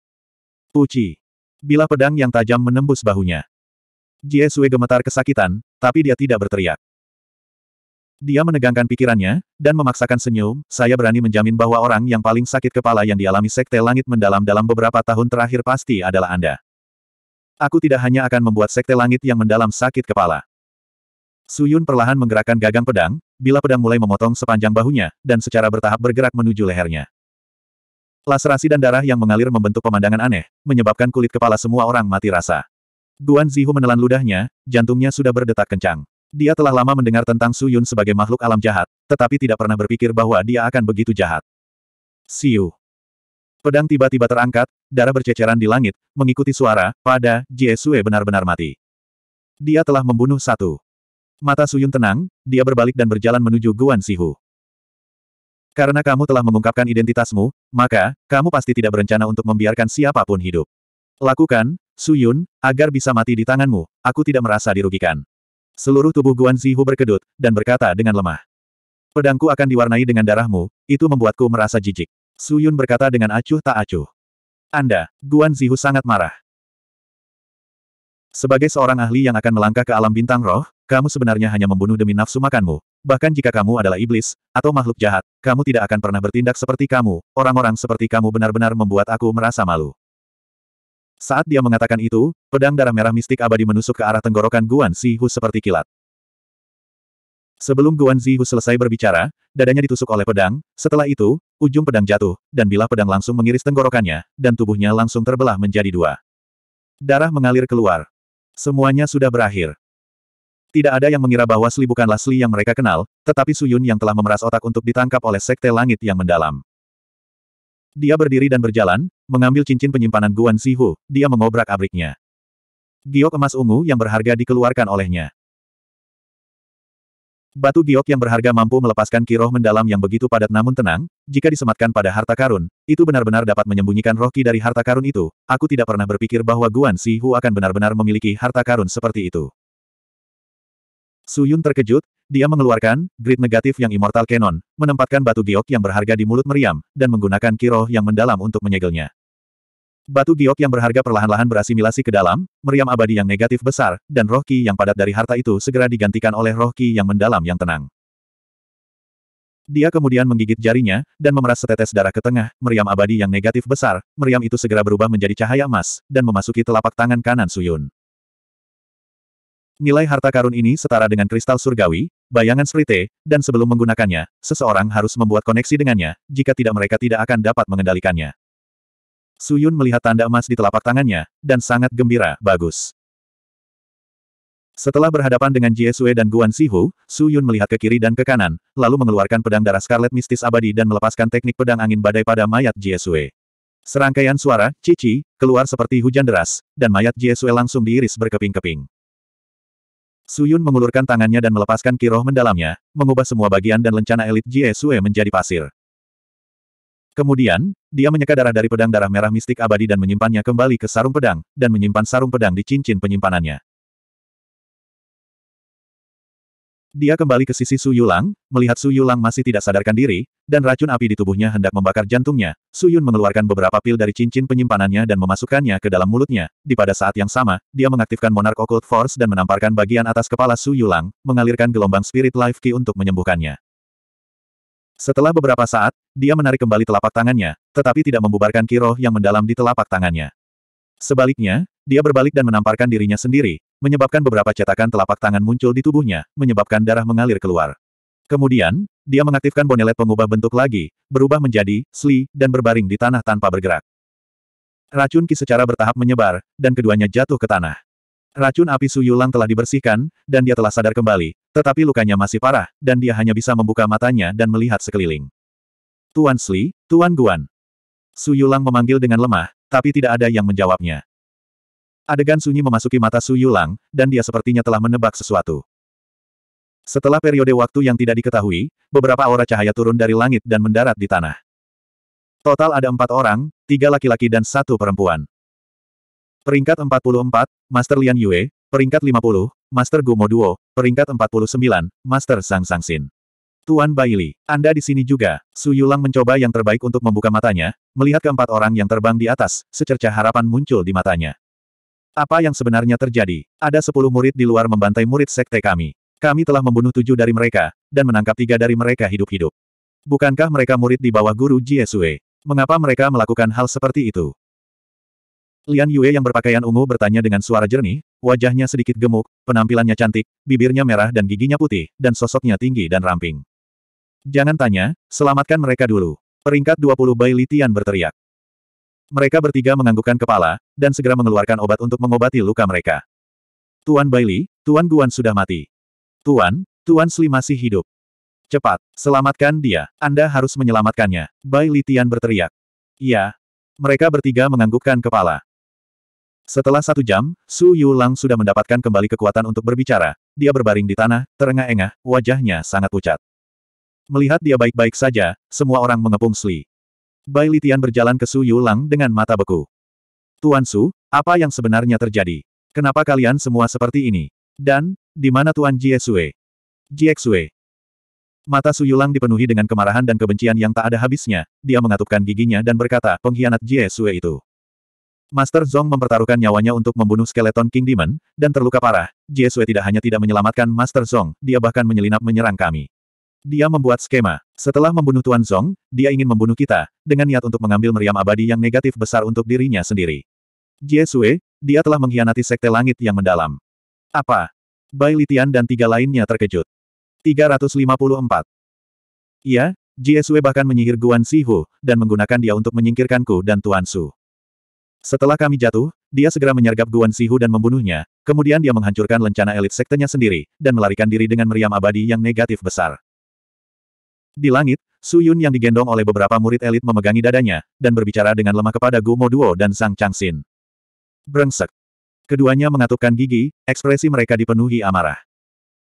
Puci! Bila pedang yang tajam menembus bahunya. Jie Sue gemetar kesakitan, tapi dia tidak berteriak. Dia menegangkan pikirannya, dan memaksakan senyum, saya berani menjamin bahwa orang yang paling sakit kepala yang dialami Sekte Langit Mendalam dalam beberapa tahun terakhir pasti adalah Anda. Aku tidak hanya akan membuat Sekte Langit yang mendalam sakit kepala. Suyun perlahan menggerakkan gagang pedang, bila pedang mulai memotong sepanjang bahunya, dan secara bertahap bergerak menuju lehernya. Laserasi dan darah yang mengalir membentuk pemandangan aneh, menyebabkan kulit kepala semua orang mati rasa. Guan Zihu menelan ludahnya, jantungnya sudah berdetak kencang. Dia telah lama mendengar tentang Su Yun sebagai makhluk alam jahat, tetapi tidak pernah berpikir bahwa dia akan begitu jahat. Siu. Pedang tiba-tiba terangkat, darah berceceran di langit, mengikuti suara, pada, Jie Sue benar-benar mati. Dia telah membunuh satu. Mata Suyun tenang, dia berbalik dan berjalan menuju Guan Sihu. Karena kamu telah mengungkapkan identitasmu, maka, kamu pasti tidak berencana untuk membiarkan siapapun hidup. Lakukan, Suyun, agar bisa mati di tanganmu, aku tidak merasa dirugikan. Seluruh tubuh Guan Zihu berkedut, dan berkata dengan lemah. Pedangku akan diwarnai dengan darahmu, itu membuatku merasa jijik. Su Yun berkata dengan acuh tak acuh. Anda, Guan Zihu sangat marah. Sebagai seorang ahli yang akan melangkah ke alam bintang roh, kamu sebenarnya hanya membunuh demi nafsu makanmu. Bahkan jika kamu adalah iblis, atau makhluk jahat, kamu tidak akan pernah bertindak seperti kamu. Orang-orang seperti kamu benar-benar membuat aku merasa malu. Saat dia mengatakan itu, pedang darah merah mistik abadi menusuk ke arah tenggorokan Guan Zihu seperti kilat. Sebelum Guan Zihu selesai berbicara, dadanya ditusuk oleh pedang, setelah itu, ujung pedang jatuh, dan bilah pedang langsung mengiris tenggorokannya, dan tubuhnya langsung terbelah menjadi dua. Darah mengalir keluar. Semuanya sudah berakhir. Tidak ada yang mengira bahwa Sli bukanlah Sli yang mereka kenal, tetapi Suyun yang telah memeras otak untuk ditangkap oleh Sekte Langit yang mendalam. Dia berdiri dan berjalan, mengambil cincin penyimpanan Guan Zihu, dia mengobrak-abriknya. Giok emas ungu yang berharga dikeluarkan olehnya. Batu giok yang berharga mampu melepaskan kiroh mendalam yang begitu padat namun tenang, jika disematkan pada harta karun, itu benar-benar dapat menyembunyikan roh dari harta karun itu. Aku tidak pernah berpikir bahwa Guan Sihu akan benar-benar memiliki harta karun seperti itu. Su Yun terkejut, dia mengeluarkan grid negatif yang Immortal Cannon, menempatkan batu giok yang berharga di mulut meriam, dan menggunakan kiroh yang mendalam untuk menyegelnya. Batu giok yang berharga perlahan-lahan berasimilasi ke dalam, meriam abadi yang negatif besar, dan roh ki yang padat dari harta itu segera digantikan oleh roh ki yang mendalam yang tenang. Dia kemudian menggigit jarinya, dan memeras setetes darah ke tengah, meriam abadi yang negatif besar, meriam itu segera berubah menjadi cahaya emas, dan memasuki telapak tangan kanan Suyun. Nilai harta karun ini setara dengan kristal surgawi, bayangan serite, dan sebelum menggunakannya, seseorang harus membuat koneksi dengannya, jika tidak mereka tidak akan dapat mengendalikannya. Suyun melihat tanda emas di telapak tangannya, dan sangat gembira, bagus. Setelah berhadapan dengan Jie dan Guan Sihu, Suyun melihat ke kiri dan ke kanan, lalu mengeluarkan pedang darah Scarlet Mistis Abadi dan melepaskan teknik pedang angin badai pada mayat Jie Serangkaian suara, cici, keluar seperti hujan deras, dan mayat Jie langsung diiris berkeping-keping. Suyun mengulurkan tangannya dan melepaskan kiroh mendalamnya, mengubah semua bagian dan lencana elit Jie Sue menjadi pasir. Kemudian, dia menyeka darah dari pedang darah merah mistik abadi dan menyimpannya kembali ke sarung pedang, dan menyimpan sarung pedang di cincin penyimpanannya. Dia kembali ke sisi Su Yulang, melihat Su Yulang masih tidak sadarkan diri, dan racun api di tubuhnya hendak membakar jantungnya. Su Yun mengeluarkan beberapa pil dari cincin penyimpanannya dan memasukkannya ke dalam mulutnya. Di pada saat yang sama, dia mengaktifkan Monarch Occult Force dan menamparkan bagian atas kepala Su Yulang, mengalirkan gelombang Spirit Life Key untuk menyembuhkannya. Setelah beberapa saat, dia menarik kembali telapak tangannya, tetapi tidak membubarkan kiroh yang mendalam di telapak tangannya. Sebaliknya, dia berbalik dan menamparkan dirinya sendiri, menyebabkan beberapa cetakan telapak tangan muncul di tubuhnya, menyebabkan darah mengalir keluar. Kemudian, dia mengaktifkan bonelet pengubah bentuk lagi, berubah menjadi sli dan berbaring di tanah tanpa bergerak. Racun Ki secara bertahap menyebar, dan keduanya jatuh ke tanah. Racun api Suyulang telah dibersihkan, dan dia telah sadar kembali, tetapi lukanya masih parah, dan dia hanya bisa membuka matanya dan melihat sekeliling. Tuan Sli, Tuan Guan. Suyulang memanggil dengan lemah, tapi tidak ada yang menjawabnya. Adegan sunyi memasuki mata Su Yulang, dan dia sepertinya telah menebak sesuatu. Setelah periode waktu yang tidak diketahui, beberapa aura cahaya turun dari langit dan mendarat di tanah. Total ada empat orang, tiga laki-laki dan satu perempuan. Peringkat 44, Master Lian Yue, peringkat 50, Master Guo Moduo. peringkat 49, Master Sang Sang Sin. Tuan Baili, Anda di sini juga. Su Yulang mencoba yang terbaik untuk membuka matanya, melihat keempat orang yang terbang di atas, secerca harapan muncul di matanya. Apa yang sebenarnya terjadi? Ada sepuluh murid di luar membantai murid sekte kami. Kami telah membunuh tujuh dari mereka, dan menangkap tiga dari mereka hidup-hidup. Bukankah mereka murid di bawah guru Jiesue? Mengapa mereka melakukan hal seperti itu? Lian Yue yang berpakaian ungu bertanya dengan suara jernih, wajahnya sedikit gemuk, penampilannya cantik, bibirnya merah dan giginya putih, dan sosoknya tinggi dan ramping. Jangan tanya, selamatkan mereka dulu. Peringkat 20 Bai Litian berteriak. Mereka bertiga menganggukkan kepala, dan segera mengeluarkan obat untuk mengobati luka mereka. Tuan Bailey, Tuan Guan sudah mati. Tuan, Tuan Sli masih hidup. Cepat, selamatkan dia. Anda harus menyelamatkannya. Bailey Tian berteriak. Iya. Mereka bertiga menganggukkan kepala. Setelah satu jam, Su Yulang sudah mendapatkan kembali kekuatan untuk berbicara. Dia berbaring di tanah, terengah-engah, wajahnya sangat pucat. Melihat dia baik-baik saja, semua orang mengepung Sli. Bai Litian berjalan ke Su Yulang dengan mata beku. Tuan Su, apa yang sebenarnya terjadi? Kenapa kalian semua seperti ini? Dan, di mana Tuan Jie Sue? Jie Sue. Mata Su Yulang dipenuhi dengan kemarahan dan kebencian yang tak ada habisnya, dia mengatupkan giginya dan berkata, pengkhianat Jie Sue itu. Master Zong mempertaruhkan nyawanya untuk membunuh skeleton King Demon, dan terluka parah, Jie Sue tidak hanya tidak menyelamatkan Master Zong, dia bahkan menyelinap menyerang kami. Dia membuat skema. Setelah membunuh Tuan Zong, dia ingin membunuh kita, dengan niat untuk mengambil meriam abadi yang negatif besar untuk dirinya sendiri. Jie Sue, dia telah mengkhianati sekte langit yang mendalam. Apa? Bai Litian dan tiga lainnya terkejut. 354. Iya, Jie Sue bahkan menyihir Guan Sihu, dan menggunakan dia untuk menyingkirkanku dan Tuan Su. Setelah kami jatuh, dia segera menyergap Guan Sihu dan membunuhnya, kemudian dia menghancurkan lencana elit sektenya sendiri, dan melarikan diri dengan meriam abadi yang negatif besar. Di langit, Su Yun yang digendong oleh beberapa murid elit memegangi dadanya, dan berbicara dengan lemah kepada Gu Duo dan Sang Changxin. Brengsek. Keduanya mengatupkan gigi, ekspresi mereka dipenuhi amarah.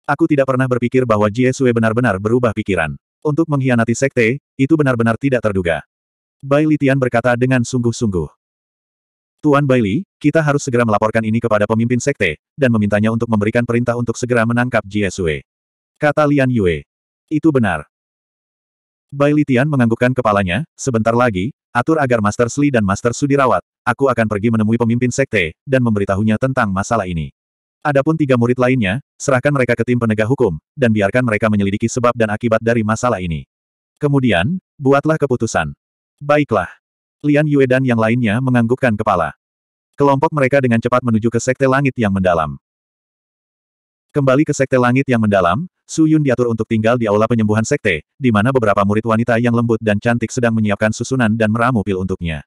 Aku tidak pernah berpikir bahwa Jie Sui benar-benar berubah pikiran. Untuk mengkhianati sekte, itu benar-benar tidak terduga. Bai Litian berkata dengan sungguh-sungguh. Tuan Baili, kita harus segera melaporkan ini kepada pemimpin sekte, dan memintanya untuk memberikan perintah untuk segera menangkap Jie Sui. Kata Lian Yue. Itu benar. Bai Litian menganggukkan kepalanya, sebentar lagi, atur agar Master Sli dan Master Su dirawat, aku akan pergi menemui pemimpin sekte, dan memberitahunya tentang masalah ini. Adapun tiga murid lainnya, serahkan mereka ke tim penegak hukum, dan biarkan mereka menyelidiki sebab dan akibat dari masalah ini. Kemudian, buatlah keputusan. Baiklah. Lian Yue dan yang lainnya menganggukkan kepala. Kelompok mereka dengan cepat menuju ke sekte langit yang mendalam. Kembali ke Sekte Langit yang mendalam, Su Yun diatur untuk tinggal di aula penyembuhan sekte, di mana beberapa murid wanita yang lembut dan cantik sedang menyiapkan susunan dan meramu pil untuknya.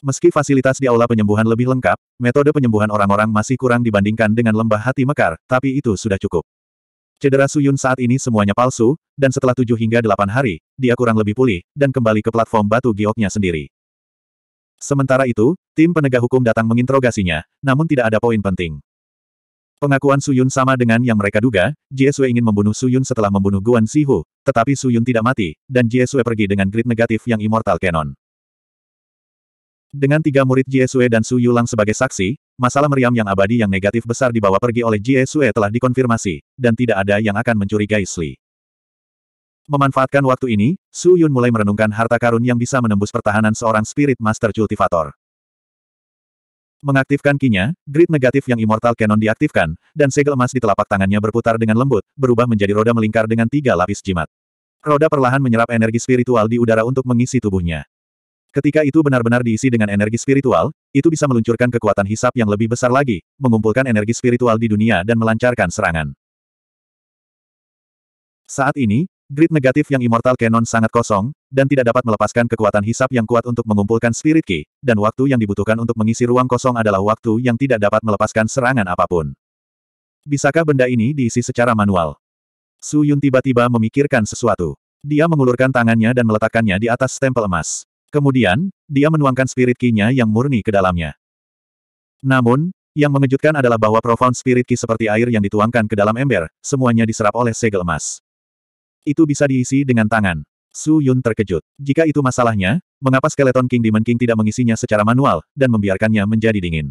Meski fasilitas di aula penyembuhan lebih lengkap, metode penyembuhan orang-orang masih kurang dibandingkan dengan lembah hati mekar, tapi itu sudah cukup. Cedera Su Yun saat ini semuanya palsu, dan setelah tujuh hingga delapan hari, dia kurang lebih pulih, dan kembali ke platform batu gioknya sendiri. Sementara itu, tim penegak hukum datang menginterogasinya, namun tidak ada poin penting. Pengakuan Suyun sama dengan yang mereka duga, Jiesue ingin membunuh Suyun setelah membunuh Guan Sihu, tetapi Suyun tidak mati, dan Jiesue pergi dengan grid negatif yang Immortal Cannon. Dengan tiga murid Jiesue dan Su Yulang sebagai saksi, masalah meriam yang abadi yang negatif besar dibawa pergi oleh Jiesue telah dikonfirmasi, dan tidak ada yang akan mencurigai Sli. Memanfaatkan waktu ini, Su Yun mulai merenungkan harta karun yang bisa menembus pertahanan seorang Spirit Master Cultivator. Mengaktifkan kinya, grid negatif yang Immortal Cannon diaktifkan, dan segel emas di telapak tangannya berputar dengan lembut, berubah menjadi roda melingkar dengan tiga lapis jimat. Roda perlahan menyerap energi spiritual di udara untuk mengisi tubuhnya. Ketika itu benar-benar diisi dengan energi spiritual, itu bisa meluncurkan kekuatan hisap yang lebih besar lagi, mengumpulkan energi spiritual di dunia dan melancarkan serangan. Saat ini, Grid negatif yang Immortal canon sangat kosong, dan tidak dapat melepaskan kekuatan hisap yang kuat untuk mengumpulkan Spirit Key, dan waktu yang dibutuhkan untuk mengisi ruang kosong adalah waktu yang tidak dapat melepaskan serangan apapun. Bisakah benda ini diisi secara manual? Su Yun tiba-tiba memikirkan sesuatu. Dia mengulurkan tangannya dan meletakkannya di atas stempel emas. Kemudian, dia menuangkan Spirit Key-nya yang murni ke dalamnya. Namun, yang mengejutkan adalah bahwa Profound Spirit Key seperti air yang dituangkan ke dalam ember, semuanya diserap oleh segel emas. Itu bisa diisi dengan tangan. Su Yun terkejut. Jika itu masalahnya, mengapa skeleton King Demon King tidak mengisinya secara manual, dan membiarkannya menjadi dingin?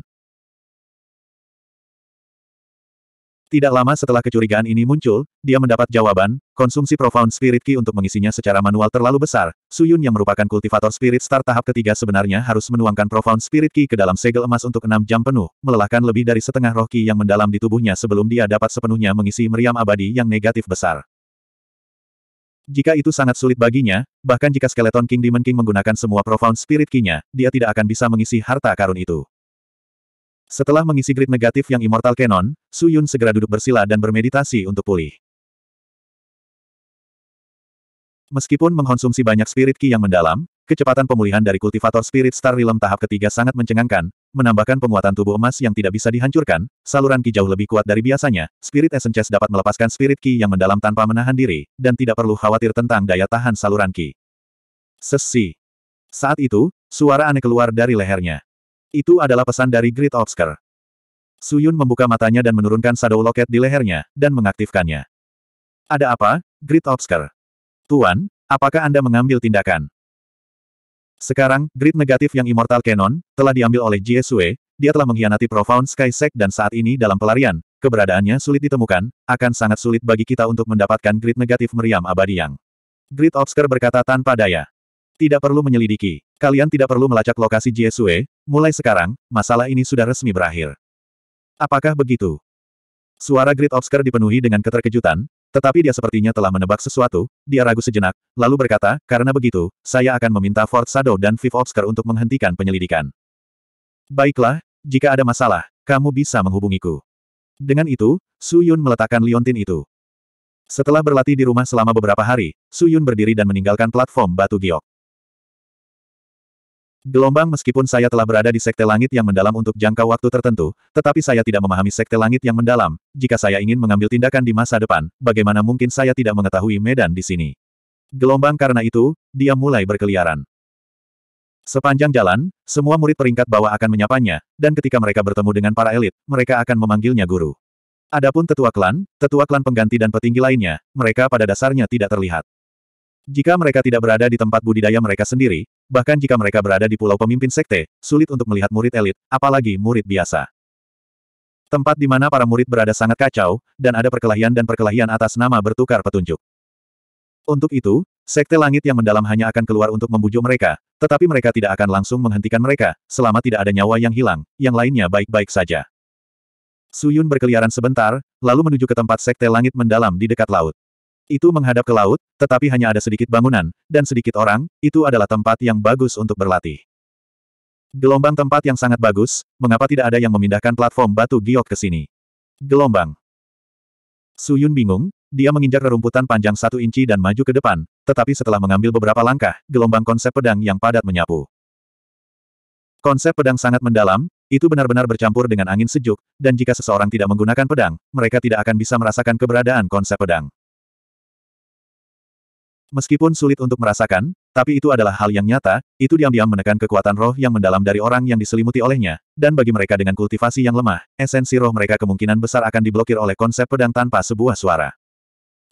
Tidak lama setelah kecurigaan ini muncul, dia mendapat jawaban, konsumsi Profound Spirit Key untuk mengisinya secara manual terlalu besar. Su Yun yang merupakan kultivator Spirit Star tahap ketiga sebenarnya harus menuangkan Profound Spirit Key ke dalam segel emas untuk enam jam penuh, melelahkan lebih dari setengah roh Ki yang mendalam di tubuhnya sebelum dia dapat sepenuhnya mengisi meriam abadi yang negatif besar. Jika itu sangat sulit baginya, bahkan jika skeleton King Demon King menggunakan semua profound spirit key-nya, dia tidak akan bisa mengisi harta karun itu. Setelah mengisi grid negatif yang Immortal canon, Su Yun segera duduk bersila dan bermeditasi untuk pulih. Meskipun mengkonsumsi banyak spirit key yang mendalam, kecepatan pemulihan dari kultivator spirit Star Realm tahap ketiga sangat mencengangkan, menambahkan penguatan tubuh emas yang tidak bisa dihancurkan, saluran ki jauh lebih kuat dari biasanya, spirit Essence Chest dapat melepaskan spirit ki yang mendalam tanpa menahan diri, dan tidak perlu khawatir tentang daya tahan saluran ki. Sesi. Saat itu, suara aneh keluar dari lehernya. Itu adalah pesan dari Great Obscure. Suyun membuka matanya dan menurunkan shadow Loket di lehernya, dan mengaktifkannya. Ada apa, Great Obscure? Tuan, apakah Anda mengambil tindakan? Sekarang, grid negatif yang Immortal Canon, telah diambil oleh Jie Sui, dia telah mengkhianati Profound Sky Sect dan saat ini dalam pelarian, keberadaannya sulit ditemukan, akan sangat sulit bagi kita untuk mendapatkan grid negatif meriam abadi yang. Grid Obscure berkata tanpa daya. Tidak perlu menyelidiki. Kalian tidak perlu melacak lokasi Jie Sui, mulai sekarang, masalah ini sudah resmi berakhir. Apakah begitu? Suara Grid Obscure dipenuhi dengan keterkejutan, tetapi dia sepertinya telah menebak sesuatu, dia ragu sejenak, lalu berkata, karena begitu, saya akan meminta Fort Shadow dan Fifth Oscar untuk menghentikan penyelidikan. Baiklah, jika ada masalah, kamu bisa menghubungiku. Dengan itu, Su Yun meletakkan liontin itu. Setelah berlatih di rumah selama beberapa hari, Su Yun berdiri dan meninggalkan platform batu giok. Gelombang meskipun saya telah berada di sekte langit yang mendalam untuk jangka waktu tertentu, tetapi saya tidak memahami sekte langit yang mendalam. Jika saya ingin mengambil tindakan di masa depan, bagaimana mungkin saya tidak mengetahui medan di sini? Gelombang karena itu, dia mulai berkeliaran. Sepanjang jalan, semua murid peringkat bawah akan menyapanya, dan ketika mereka bertemu dengan para elit, mereka akan memanggilnya guru. Adapun tetua klan, tetua klan pengganti dan petinggi lainnya, mereka pada dasarnya tidak terlihat. Jika mereka tidak berada di tempat budidaya mereka sendiri, bahkan jika mereka berada di pulau pemimpin sekte, sulit untuk melihat murid elit, apalagi murid biasa. Tempat di mana para murid berada sangat kacau, dan ada perkelahian dan perkelahian atas nama bertukar petunjuk. Untuk itu, sekte langit yang mendalam hanya akan keluar untuk membujuk mereka, tetapi mereka tidak akan langsung menghentikan mereka, selama tidak ada nyawa yang hilang, yang lainnya baik-baik saja. Suyun berkeliaran sebentar, lalu menuju ke tempat sekte langit mendalam di dekat laut. Itu menghadap ke laut, tetapi hanya ada sedikit bangunan, dan sedikit orang, itu adalah tempat yang bagus untuk berlatih. Gelombang tempat yang sangat bagus, mengapa tidak ada yang memindahkan platform batu giok ke sini? Gelombang. Su Yun bingung, dia menginjak rerumputan panjang satu inci dan maju ke depan, tetapi setelah mengambil beberapa langkah, gelombang konsep pedang yang padat menyapu. Konsep pedang sangat mendalam, itu benar-benar bercampur dengan angin sejuk, dan jika seseorang tidak menggunakan pedang, mereka tidak akan bisa merasakan keberadaan konsep pedang. Meskipun sulit untuk merasakan, tapi itu adalah hal yang nyata, itu diam-diam menekan kekuatan roh yang mendalam dari orang yang diselimuti olehnya, dan bagi mereka dengan kultivasi yang lemah, esensi roh mereka kemungkinan besar akan diblokir oleh konsep pedang tanpa sebuah suara.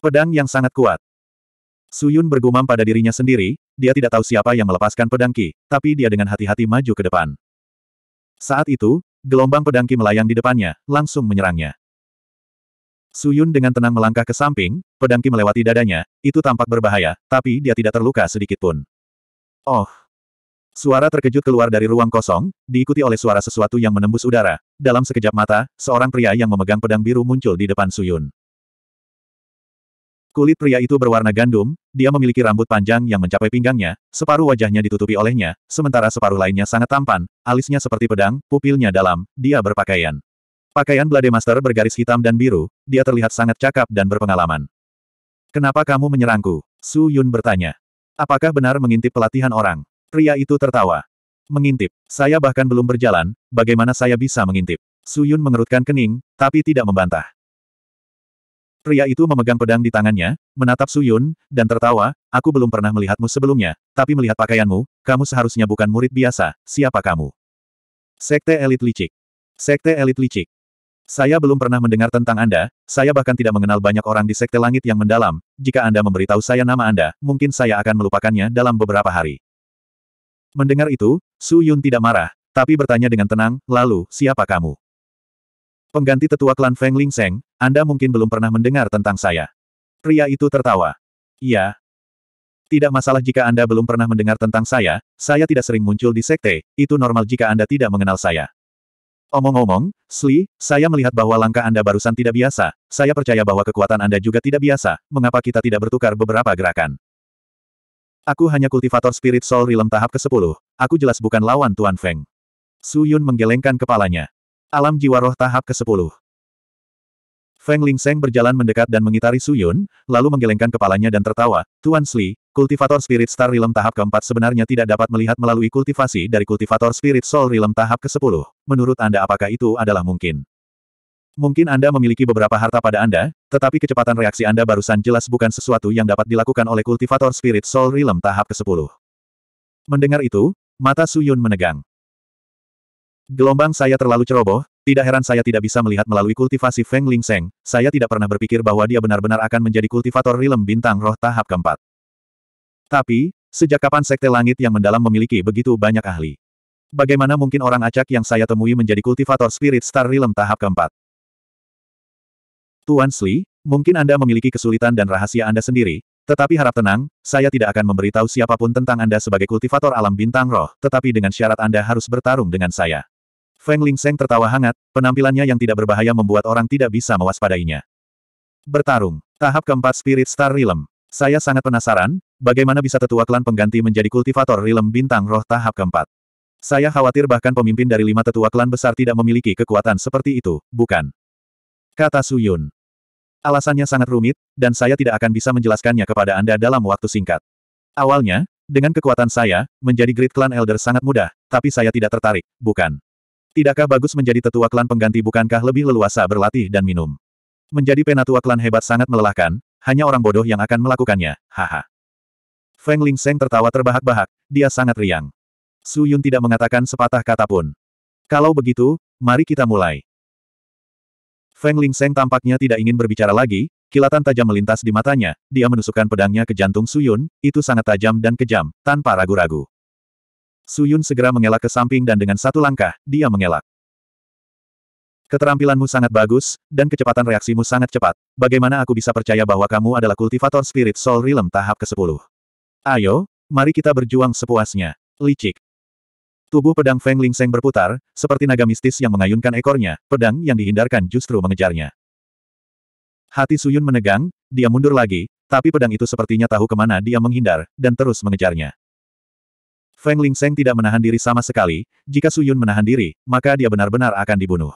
Pedang yang sangat kuat. Suyun bergumam pada dirinya sendiri, dia tidak tahu siapa yang melepaskan pedang Ki, tapi dia dengan hati-hati maju ke depan. Saat itu, gelombang pedang Ki melayang di depannya, langsung menyerangnya. Suyun dengan tenang melangkah ke samping, pedangki melewati dadanya, itu tampak berbahaya, tapi dia tidak terluka sedikit pun. Oh! Suara terkejut keluar dari ruang kosong, diikuti oleh suara sesuatu yang menembus udara. Dalam sekejap mata, seorang pria yang memegang pedang biru muncul di depan Suyun. Kulit pria itu berwarna gandum, dia memiliki rambut panjang yang mencapai pinggangnya, separuh wajahnya ditutupi olehnya, sementara separuh lainnya sangat tampan, alisnya seperti pedang, pupilnya dalam, dia berpakaian. Pakaian Blade Master bergaris hitam dan biru, dia terlihat sangat cakap dan berpengalaman. Kenapa kamu menyerangku? Su Yun bertanya. Apakah benar mengintip pelatihan orang? Pria itu tertawa. Mengintip. Saya bahkan belum berjalan, bagaimana saya bisa mengintip? Su Yun mengerutkan kening, tapi tidak membantah. Pria itu memegang pedang di tangannya, menatap Su Yun, dan tertawa, aku belum pernah melihatmu sebelumnya, tapi melihat pakaianmu, kamu seharusnya bukan murid biasa, siapa kamu? Sekte Elit Licik. Sekte Elit Licik. Saya belum pernah mendengar tentang Anda, saya bahkan tidak mengenal banyak orang di Sekte Langit yang mendalam, jika Anda memberitahu saya nama Anda, mungkin saya akan melupakannya dalam beberapa hari. Mendengar itu, Su Yun tidak marah, tapi bertanya dengan tenang, lalu, siapa kamu? Pengganti tetua klan Feng Ling Seng, Anda mungkin belum pernah mendengar tentang saya. Pria itu tertawa. Iya, tidak masalah jika Anda belum pernah mendengar tentang saya, saya tidak sering muncul di sekte, itu normal jika Anda tidak mengenal saya. Omong-omong, Sli, saya melihat bahwa langkah Anda barusan tidak biasa, saya percaya bahwa kekuatan Anda juga tidak biasa, mengapa kita tidak bertukar beberapa gerakan? Aku hanya kultivator spirit soul realm tahap ke-10, aku jelas bukan lawan Tuan Feng. Su Yun menggelengkan kepalanya. Alam jiwa roh tahap ke-10. Feng Ling Seng berjalan mendekat dan mengitari Su Yun, lalu menggelengkan kepalanya dan tertawa. Tuan Sli, kultivator spirit star realm tahap keempat sebenarnya tidak dapat melihat melalui kultivasi dari kultivator spirit soul realm tahap ke-10. Menurut Anda apakah itu adalah mungkin? Mungkin Anda memiliki beberapa harta pada Anda, tetapi kecepatan reaksi Anda barusan jelas bukan sesuatu yang dapat dilakukan oleh kultivator spirit soul realm tahap ke-10. Mendengar itu, mata Su Yun menegang. Gelombang saya terlalu ceroboh, tidak heran saya tidak bisa melihat melalui kultivasi Feng Ling Seng, saya tidak pernah berpikir bahwa dia benar-benar akan menjadi kultivator rilem bintang roh tahap keempat. Tapi, sejak kapan Sekte Langit yang mendalam memiliki begitu banyak ahli? Bagaimana mungkin orang acak yang saya temui menjadi kultivator spirit star rilem tahap keempat? Tuan Sli, mungkin Anda memiliki kesulitan dan rahasia Anda sendiri, tetapi harap tenang, saya tidak akan memberitahu siapapun tentang Anda sebagai kultivator alam bintang roh, tetapi dengan syarat Anda harus bertarung dengan saya. Feng Ling Seng tertawa hangat, penampilannya yang tidak berbahaya membuat orang tidak bisa mewaspadainya. Bertarung. Tahap keempat Spirit Star Realm. Saya sangat penasaran, bagaimana bisa tetua klan pengganti menjadi kultivator Realm Bintang Roh tahap keempat. Saya khawatir bahkan pemimpin dari lima tetua klan besar tidak memiliki kekuatan seperti itu, bukan? Kata Su Yun. Alasannya sangat rumit, dan saya tidak akan bisa menjelaskannya kepada Anda dalam waktu singkat. Awalnya, dengan kekuatan saya, menjadi Great Clan Elder sangat mudah, tapi saya tidak tertarik, bukan? Tidakkah bagus menjadi tetua klan pengganti bukankah lebih leluasa berlatih dan minum? Menjadi penatua klan hebat sangat melelahkan, hanya orang bodoh yang akan melakukannya, haha. Feng Ling Seng tertawa terbahak-bahak, dia sangat riang. Su Yun tidak mengatakan sepatah kata pun. Kalau begitu, mari kita mulai. Feng Ling Seng tampaknya tidak ingin berbicara lagi, kilatan tajam melintas di matanya, dia menusukkan pedangnya ke jantung Su Yun, itu sangat tajam dan kejam, tanpa ragu-ragu. Suyun segera mengelak ke samping dan dengan satu langkah, dia mengelak. Keterampilanmu sangat bagus, dan kecepatan reaksimu sangat cepat. Bagaimana aku bisa percaya bahwa kamu adalah kultivator spirit soul realm tahap ke-10? Ayo, mari kita berjuang sepuasnya. Licik. Tubuh pedang Feng Ling Seng berputar, seperti naga mistis yang mengayunkan ekornya, pedang yang dihindarkan justru mengejarnya. Hati Suyun menegang, dia mundur lagi, tapi pedang itu sepertinya tahu kemana dia menghindar, dan terus mengejarnya. Feng Ling Seng tidak menahan diri sama sekali, jika Su Yun menahan diri, maka dia benar-benar akan dibunuh.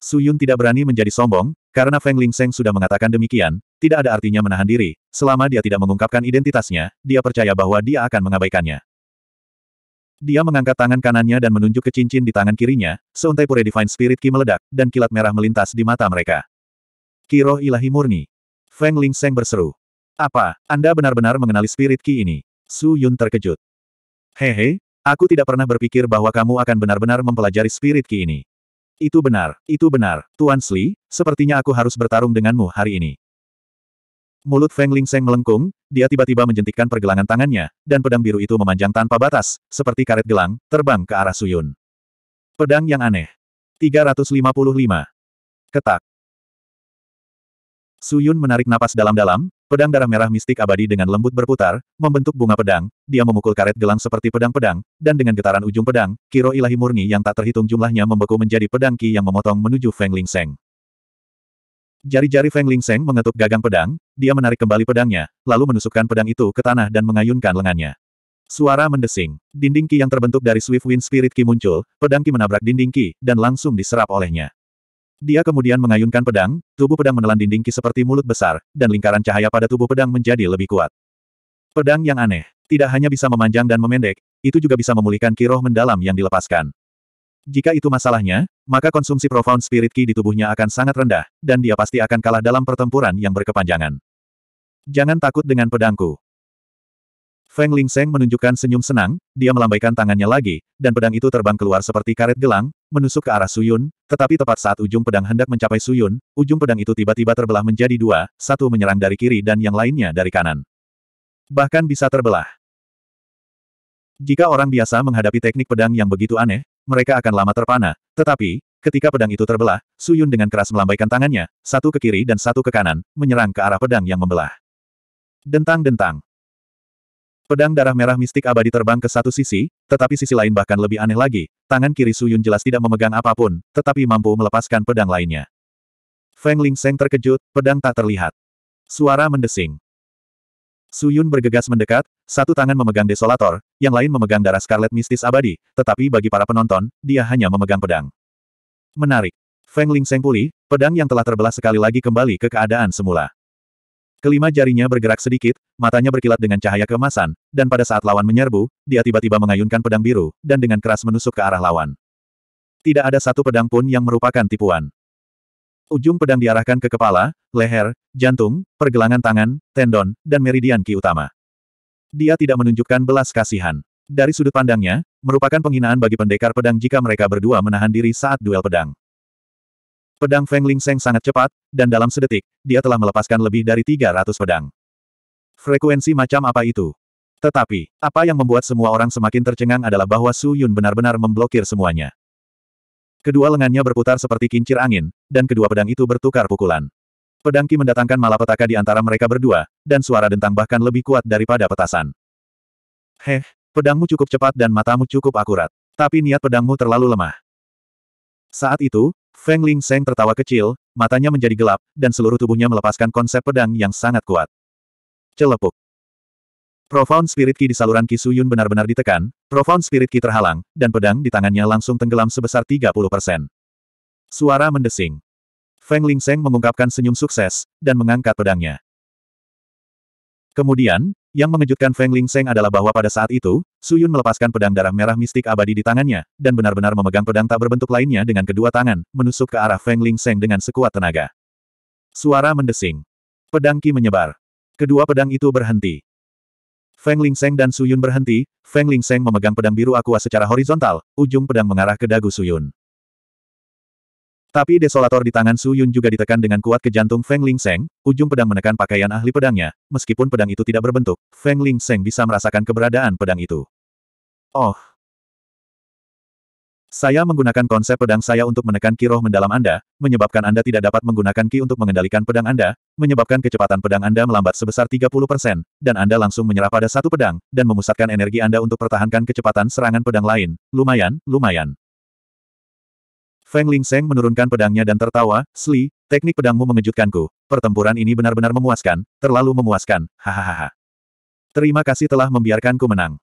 Su Yun tidak berani menjadi sombong, karena Feng Ling Seng sudah mengatakan demikian, tidak ada artinya menahan diri, selama dia tidak mengungkapkan identitasnya, dia percaya bahwa dia akan mengabaikannya. Dia mengangkat tangan kanannya dan menunjuk ke cincin di tangan kirinya, seuntai pure divine spirit ki meledak, dan kilat merah melintas di mata mereka. Kiroh ilahi murni. Feng Ling Seng berseru. Apa, Anda benar-benar mengenali spirit ki ini? Su Yun terkejut. Hehe, aku tidak pernah berpikir bahwa kamu akan benar-benar mempelajari spirit ki ini. Itu benar, itu benar, Tuan Sli, sepertinya aku harus bertarung denganmu hari ini. Mulut Feng Ling Seng melengkung, dia tiba-tiba menjentikkan pergelangan tangannya, dan pedang biru itu memanjang tanpa batas, seperti karet gelang, terbang ke arah Suyun. Pedang yang aneh. 355. Ketak. Suyun menarik napas dalam-dalam, pedang darah merah mistik abadi dengan lembut berputar, membentuk bunga pedang, dia memukul karet gelang seperti pedang-pedang, dan dengan getaran ujung pedang, kiro ilahi murni yang tak terhitung jumlahnya membeku menjadi pedang ki yang memotong menuju Feng Ling Seng. Jari-jari Feng Ling Seng mengetuk gagang pedang, dia menarik kembali pedangnya, lalu menusukkan pedang itu ke tanah dan mengayunkan lengannya. Suara mendesing, dinding ki yang terbentuk dari Swift Wind Spirit Ki muncul, pedang ki menabrak dinding ki, dan langsung diserap olehnya. Dia kemudian mengayunkan pedang, tubuh pedang menelan dinding ki seperti mulut besar, dan lingkaran cahaya pada tubuh pedang menjadi lebih kuat. Pedang yang aneh, tidak hanya bisa memanjang dan memendek, itu juga bisa memulihkan ki roh mendalam yang dilepaskan. Jika itu masalahnya, maka konsumsi profound spirit ki di tubuhnya akan sangat rendah, dan dia pasti akan kalah dalam pertempuran yang berkepanjangan. Jangan takut dengan pedangku. Feng Ling Seng menunjukkan senyum senang, dia melambaikan tangannya lagi, dan pedang itu terbang keluar seperti karet gelang, menusuk ke arah Suyun, tetapi tepat saat ujung pedang hendak mencapai Suyun, ujung pedang itu tiba-tiba terbelah menjadi dua, satu menyerang dari kiri dan yang lainnya dari kanan. Bahkan bisa terbelah. Jika orang biasa menghadapi teknik pedang yang begitu aneh, mereka akan lama terpana, tetapi, ketika pedang itu terbelah, Suyun dengan keras melambaikan tangannya, satu ke kiri dan satu ke kanan, menyerang ke arah pedang yang membelah. Dentang-dentang. Pedang darah merah mistik abadi terbang ke satu sisi, tetapi sisi lain bahkan lebih aneh lagi, tangan kiri Suyun jelas tidak memegang apapun, tetapi mampu melepaskan pedang lainnya. Feng Ling Seng terkejut, pedang tak terlihat. Suara mendesing. Suyun bergegas mendekat, satu tangan memegang desolator, yang lain memegang darah scarlet mistis abadi, tetapi bagi para penonton, dia hanya memegang pedang. Menarik. Feng Ling Seng pulih, pedang yang telah terbelah sekali lagi kembali ke keadaan semula. Kelima jarinya bergerak sedikit, matanya berkilat dengan cahaya keemasan, dan pada saat lawan menyerbu, dia tiba-tiba mengayunkan pedang biru, dan dengan keras menusuk ke arah lawan. Tidak ada satu pedang pun yang merupakan tipuan. Ujung pedang diarahkan ke kepala, leher, jantung, pergelangan tangan, tendon, dan meridian ki utama. Dia tidak menunjukkan belas kasihan. Dari sudut pandangnya, merupakan penghinaan bagi pendekar pedang jika mereka berdua menahan diri saat duel pedang. Pedang Feng Ling Seng sangat cepat, dan dalam sedetik, dia telah melepaskan lebih dari 300 pedang. Frekuensi macam apa itu? Tetapi, apa yang membuat semua orang semakin tercengang adalah bahwa Su Yun benar-benar memblokir semuanya. Kedua lengannya berputar seperti kincir angin, dan kedua pedang itu bertukar pukulan. Pedang Ki mendatangkan malapetaka di antara mereka berdua, dan suara dentang bahkan lebih kuat daripada petasan. Heh, pedangmu cukup cepat dan matamu cukup akurat. Tapi niat pedangmu terlalu lemah. Saat itu, Feng Ling Seng tertawa kecil, matanya menjadi gelap, dan seluruh tubuhnya melepaskan konsep pedang yang sangat kuat. Celepuk. Profound Spirit Ki di saluran Ki Suyun benar-benar ditekan, Profound Spirit Ki terhalang, dan pedang di tangannya langsung tenggelam sebesar 30%. Suara mendesing. Feng Ling Seng mengungkapkan senyum sukses, dan mengangkat pedangnya. Kemudian, yang mengejutkan Feng Ling Seng adalah bahwa pada saat itu, Su Yun melepaskan pedang darah merah mistik abadi di tangannya, dan benar-benar memegang pedang tak berbentuk lainnya dengan kedua tangan, menusuk ke arah Feng Ling Seng dengan sekuat tenaga. Suara mendesing. Pedang Ki menyebar. Kedua pedang itu berhenti. Feng Ling Seng dan Su Yun berhenti, Feng Ling Seng memegang pedang biru aqua secara horizontal, ujung pedang mengarah ke dagu Su Yun. Tapi desolator di tangan Su Yun juga ditekan dengan kuat ke jantung Feng Ling Seng, ujung pedang menekan pakaian ahli pedangnya, meskipun pedang itu tidak berbentuk, Feng Ling Seng bisa merasakan keberadaan pedang itu. Oh. Saya menggunakan konsep pedang saya untuk menekan ki roh mendalam Anda, menyebabkan Anda tidak dapat menggunakan ki untuk mengendalikan pedang Anda, menyebabkan kecepatan pedang Anda melambat sebesar 30%, dan Anda langsung menyerah pada satu pedang, dan memusatkan energi Anda untuk pertahankan kecepatan serangan pedang lain. Lumayan, lumayan. Feng Ling Seng menurunkan pedangnya dan tertawa, Sli, teknik pedangmu mengejutkanku. Pertempuran ini benar-benar memuaskan, terlalu memuaskan, hahaha. Terima kasih telah membiarkanku menang.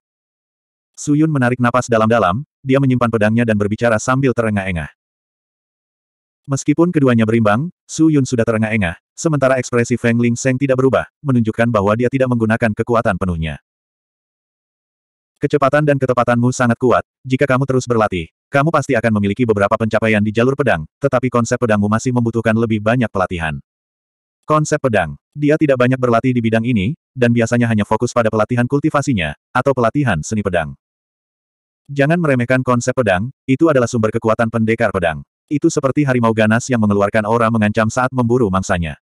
Suyun menarik napas dalam-dalam, dia menyimpan pedangnya dan berbicara sambil terengah-engah. Meskipun keduanya berimbang, Su Yun sudah terengah-engah, sementara ekspresi Feng Ling Seng tidak berubah, menunjukkan bahwa dia tidak menggunakan kekuatan penuhnya. Kecepatan dan ketepatanmu sangat kuat, jika kamu terus berlatih, kamu pasti akan memiliki beberapa pencapaian di jalur pedang, tetapi konsep pedangmu masih membutuhkan lebih banyak pelatihan. Konsep pedang. Dia tidak banyak berlatih di bidang ini, dan biasanya hanya fokus pada pelatihan kultivasinya, atau pelatihan seni pedang. Jangan meremehkan konsep pedang, itu adalah sumber kekuatan pendekar pedang. Itu seperti harimau ganas yang mengeluarkan aura mengancam saat memburu mangsanya.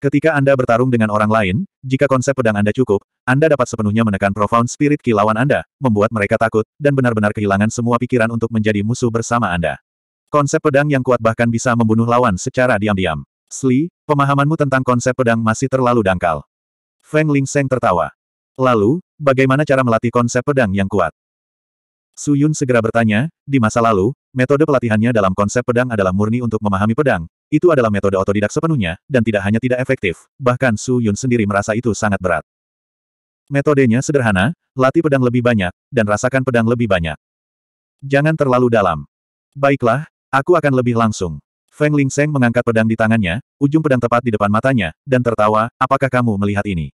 Ketika Anda bertarung dengan orang lain, jika konsep pedang Anda cukup, Anda dapat sepenuhnya menekan profound spirit ki lawan Anda, membuat mereka takut, dan benar-benar kehilangan semua pikiran untuk menjadi musuh bersama Anda. Konsep pedang yang kuat bahkan bisa membunuh lawan secara diam-diam. Sli, pemahamanmu tentang konsep pedang masih terlalu dangkal. Feng Ling Seng tertawa. Lalu, bagaimana cara melatih konsep pedang yang kuat? Su Yun segera bertanya, di masa lalu, metode pelatihannya dalam konsep pedang adalah murni untuk memahami pedang, itu adalah metode otodidak sepenuhnya, dan tidak hanya tidak efektif, bahkan Su Yun sendiri merasa itu sangat berat. Metodenya sederhana, latih pedang lebih banyak, dan rasakan pedang lebih banyak. Jangan terlalu dalam. Baiklah, aku akan lebih langsung. Feng Ling Seng mengangkat pedang di tangannya, ujung pedang tepat di depan matanya, dan tertawa, apakah kamu melihat ini?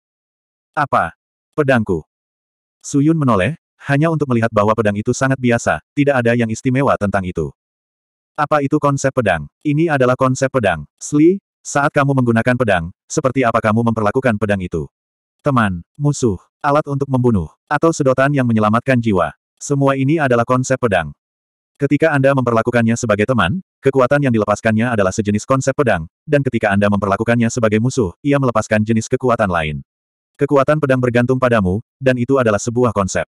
Apa? Pedangku. Su Yun menoleh, hanya untuk melihat bahwa pedang itu sangat biasa, tidak ada yang istimewa tentang itu. Apa itu konsep pedang? Ini adalah konsep pedang. Sli, saat kamu menggunakan pedang, seperti apa kamu memperlakukan pedang itu? Teman, musuh, alat untuk membunuh, atau sedotan yang menyelamatkan jiwa. Semua ini adalah konsep pedang. Ketika Anda memperlakukannya sebagai teman, kekuatan yang dilepaskannya adalah sejenis konsep pedang, dan ketika Anda memperlakukannya sebagai musuh, ia melepaskan jenis kekuatan lain. Kekuatan pedang bergantung padamu, dan itu adalah sebuah konsep.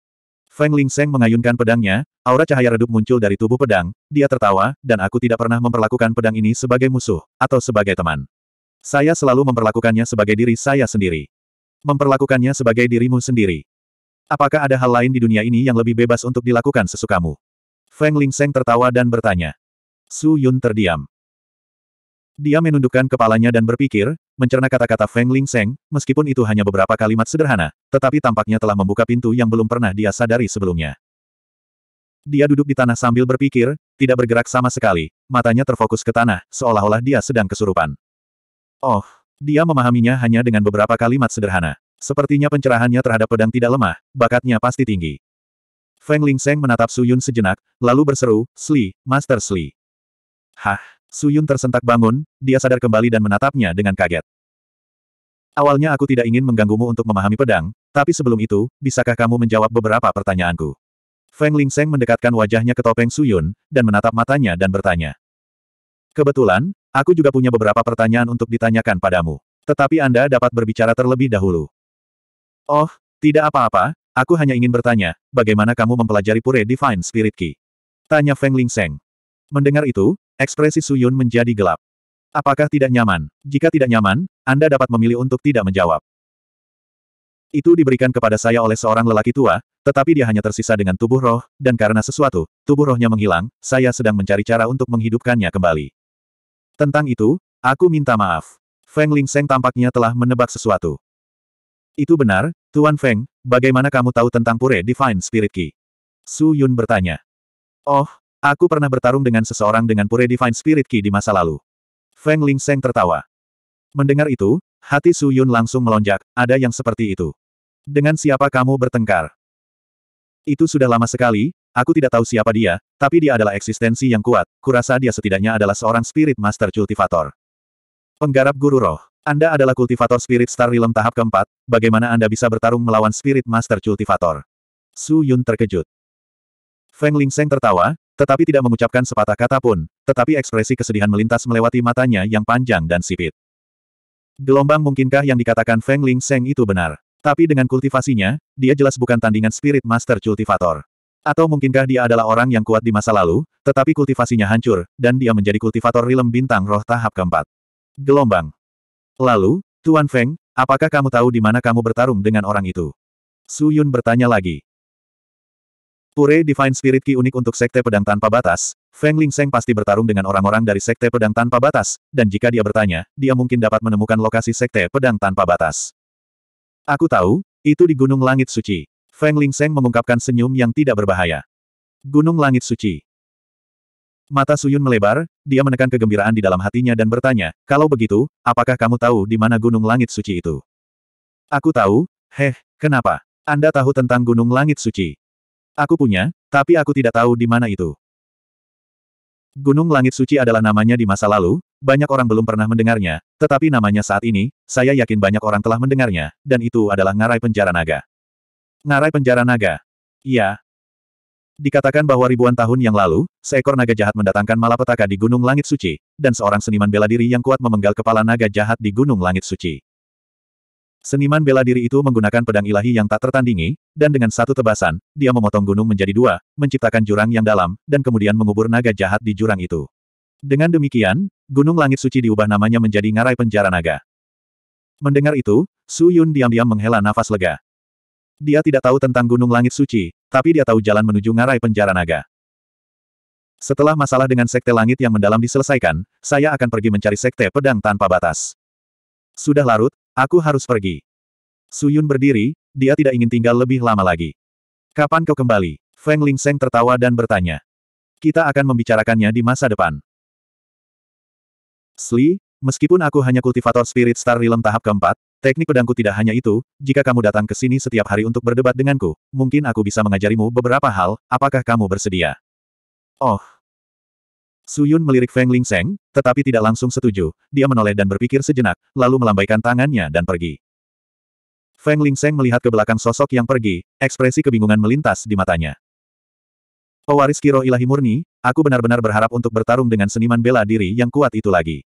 Feng Ling Seng mengayunkan pedangnya, aura cahaya redup muncul dari tubuh pedang, dia tertawa, dan aku tidak pernah memperlakukan pedang ini sebagai musuh, atau sebagai teman. Saya selalu memperlakukannya sebagai diri saya sendiri. Memperlakukannya sebagai dirimu sendiri. Apakah ada hal lain di dunia ini yang lebih bebas untuk dilakukan sesukamu? Feng Ling Seng tertawa dan bertanya. Su Yun terdiam. Dia menundukkan kepalanya dan berpikir, mencerna kata-kata Feng Ling Seng, meskipun itu hanya beberapa kalimat sederhana, tetapi tampaknya telah membuka pintu yang belum pernah dia sadari sebelumnya. Dia duduk di tanah sambil berpikir, tidak bergerak sama sekali, matanya terfokus ke tanah, seolah-olah dia sedang kesurupan. Oh, dia memahaminya hanya dengan beberapa kalimat sederhana. Sepertinya pencerahannya terhadap pedang tidak lemah, bakatnya pasti tinggi. Feng Ling Seng menatap Su Yun sejenak, lalu berseru, Sli, Master Sli. Hah? Suyun tersentak bangun, dia sadar kembali dan menatapnya dengan kaget. Awalnya aku tidak ingin mengganggumu untuk memahami pedang, tapi sebelum itu, bisakah kamu menjawab beberapa pertanyaanku? Feng Lingseng mendekatkan wajahnya ke topeng Suyun, dan menatap matanya dan bertanya. Kebetulan, aku juga punya beberapa pertanyaan untuk ditanyakan padamu. Tetapi Anda dapat berbicara terlebih dahulu. Oh, tidak apa-apa, aku hanya ingin bertanya, bagaimana kamu mempelajari Pure Divine Spirit Key? Tanya Feng Lingseng. Mendengar itu, Ekspresi Suyun menjadi gelap. Apakah tidak nyaman? Jika tidak nyaman, Anda dapat memilih untuk tidak menjawab. Itu diberikan kepada saya oleh seorang lelaki tua, tetapi dia hanya tersisa dengan tubuh roh, dan karena sesuatu, tubuh rohnya menghilang, saya sedang mencari cara untuk menghidupkannya kembali. Tentang itu, aku minta maaf. Feng Ling Seng tampaknya telah menebak sesuatu. Itu benar, Tuan Feng, bagaimana kamu tahu tentang Pure Divine Spirit Key? Su Yun bertanya. Oh, Aku pernah bertarung dengan seseorang dengan pure Divine Spirit Ki di masa lalu. Feng Ling Seng tertawa. Mendengar itu, hati Su Yun langsung melonjak, ada yang seperti itu. Dengan siapa kamu bertengkar? Itu sudah lama sekali, aku tidak tahu siapa dia, tapi dia adalah eksistensi yang kuat, kurasa dia setidaknya adalah seorang Spirit Master Cultivator. Penggarap Guru Roh, Anda adalah kultivator Spirit Star Realm tahap keempat, bagaimana Anda bisa bertarung melawan Spirit Master Cultivator? Su Yun terkejut. Feng Ling Seng tertawa, tetapi tidak mengucapkan sepatah kata pun, tetapi ekspresi kesedihan melintas melewati matanya yang panjang dan sipit. Gelombang mungkinkah yang dikatakan Feng Ling Seng itu benar? Tapi dengan kultivasinya, dia jelas bukan tandingan Spirit Master Cultivator. Atau mungkinkah dia adalah orang yang kuat di masa lalu, tetapi kultivasinya hancur, dan dia menjadi kultivator rilem bintang roh tahap keempat. Gelombang. Lalu, Tuan Feng, apakah kamu tahu di mana kamu bertarung dengan orang itu? Su Yun bertanya lagi. Pure Divine Spirit Ki unik untuk Sekte Pedang Tanpa Batas, Feng Ling Seng pasti bertarung dengan orang-orang dari Sekte Pedang Tanpa Batas, dan jika dia bertanya, dia mungkin dapat menemukan lokasi Sekte Pedang Tanpa Batas. Aku tahu, itu di Gunung Langit Suci. Feng Ling Seng mengungkapkan senyum yang tidak berbahaya. Gunung Langit Suci. Mata Suyun melebar, dia menekan kegembiraan di dalam hatinya dan bertanya, kalau begitu, apakah kamu tahu di mana Gunung Langit Suci itu? Aku tahu, heh, kenapa? Anda tahu tentang Gunung Langit Suci. Aku punya, tapi aku tidak tahu di mana itu. Gunung Langit Suci adalah namanya di masa lalu, banyak orang belum pernah mendengarnya, tetapi namanya saat ini, saya yakin banyak orang telah mendengarnya, dan itu adalah ngarai penjara naga. Ngarai penjara naga. Iya. Dikatakan bahwa ribuan tahun yang lalu, seekor naga jahat mendatangkan malapetaka di Gunung Langit Suci, dan seorang seniman bela diri yang kuat memenggal kepala naga jahat di Gunung Langit Suci. Seniman bela diri itu menggunakan pedang ilahi yang tak tertandingi, dan dengan satu tebasan, dia memotong gunung menjadi dua, menciptakan jurang yang dalam, dan kemudian mengubur naga jahat di jurang itu. Dengan demikian, Gunung Langit Suci diubah namanya menjadi Ngarai Penjara Naga. Mendengar itu, Su Yun diam-diam menghela nafas lega. Dia tidak tahu tentang Gunung Langit Suci, tapi dia tahu jalan menuju Ngarai Penjara Naga. Setelah masalah dengan Sekte Langit yang mendalam diselesaikan, saya akan pergi mencari Sekte Pedang tanpa batas. Sudah larut, Aku harus pergi. Suyun berdiri, dia tidak ingin tinggal lebih lama lagi. Kapan kau kembali? Feng Ling Seng tertawa dan bertanya. Kita akan membicarakannya di masa depan. Sli, meskipun aku hanya kultivator spirit star realm tahap keempat, teknik pedangku tidak hanya itu, jika kamu datang ke sini setiap hari untuk berdebat denganku, mungkin aku bisa mengajarimu beberapa hal, apakah kamu bersedia? Oh, Su Yun melirik Feng Ling Seng, tetapi tidak langsung setuju. Dia menoleh dan berpikir sejenak, lalu melambaikan tangannya dan pergi. Feng Ling Seng melihat ke belakang sosok yang pergi, ekspresi kebingungan melintas di matanya. Pewaris oh, Kiro Ilahi Murni, aku benar-benar berharap untuk bertarung dengan seniman bela diri yang kuat itu lagi.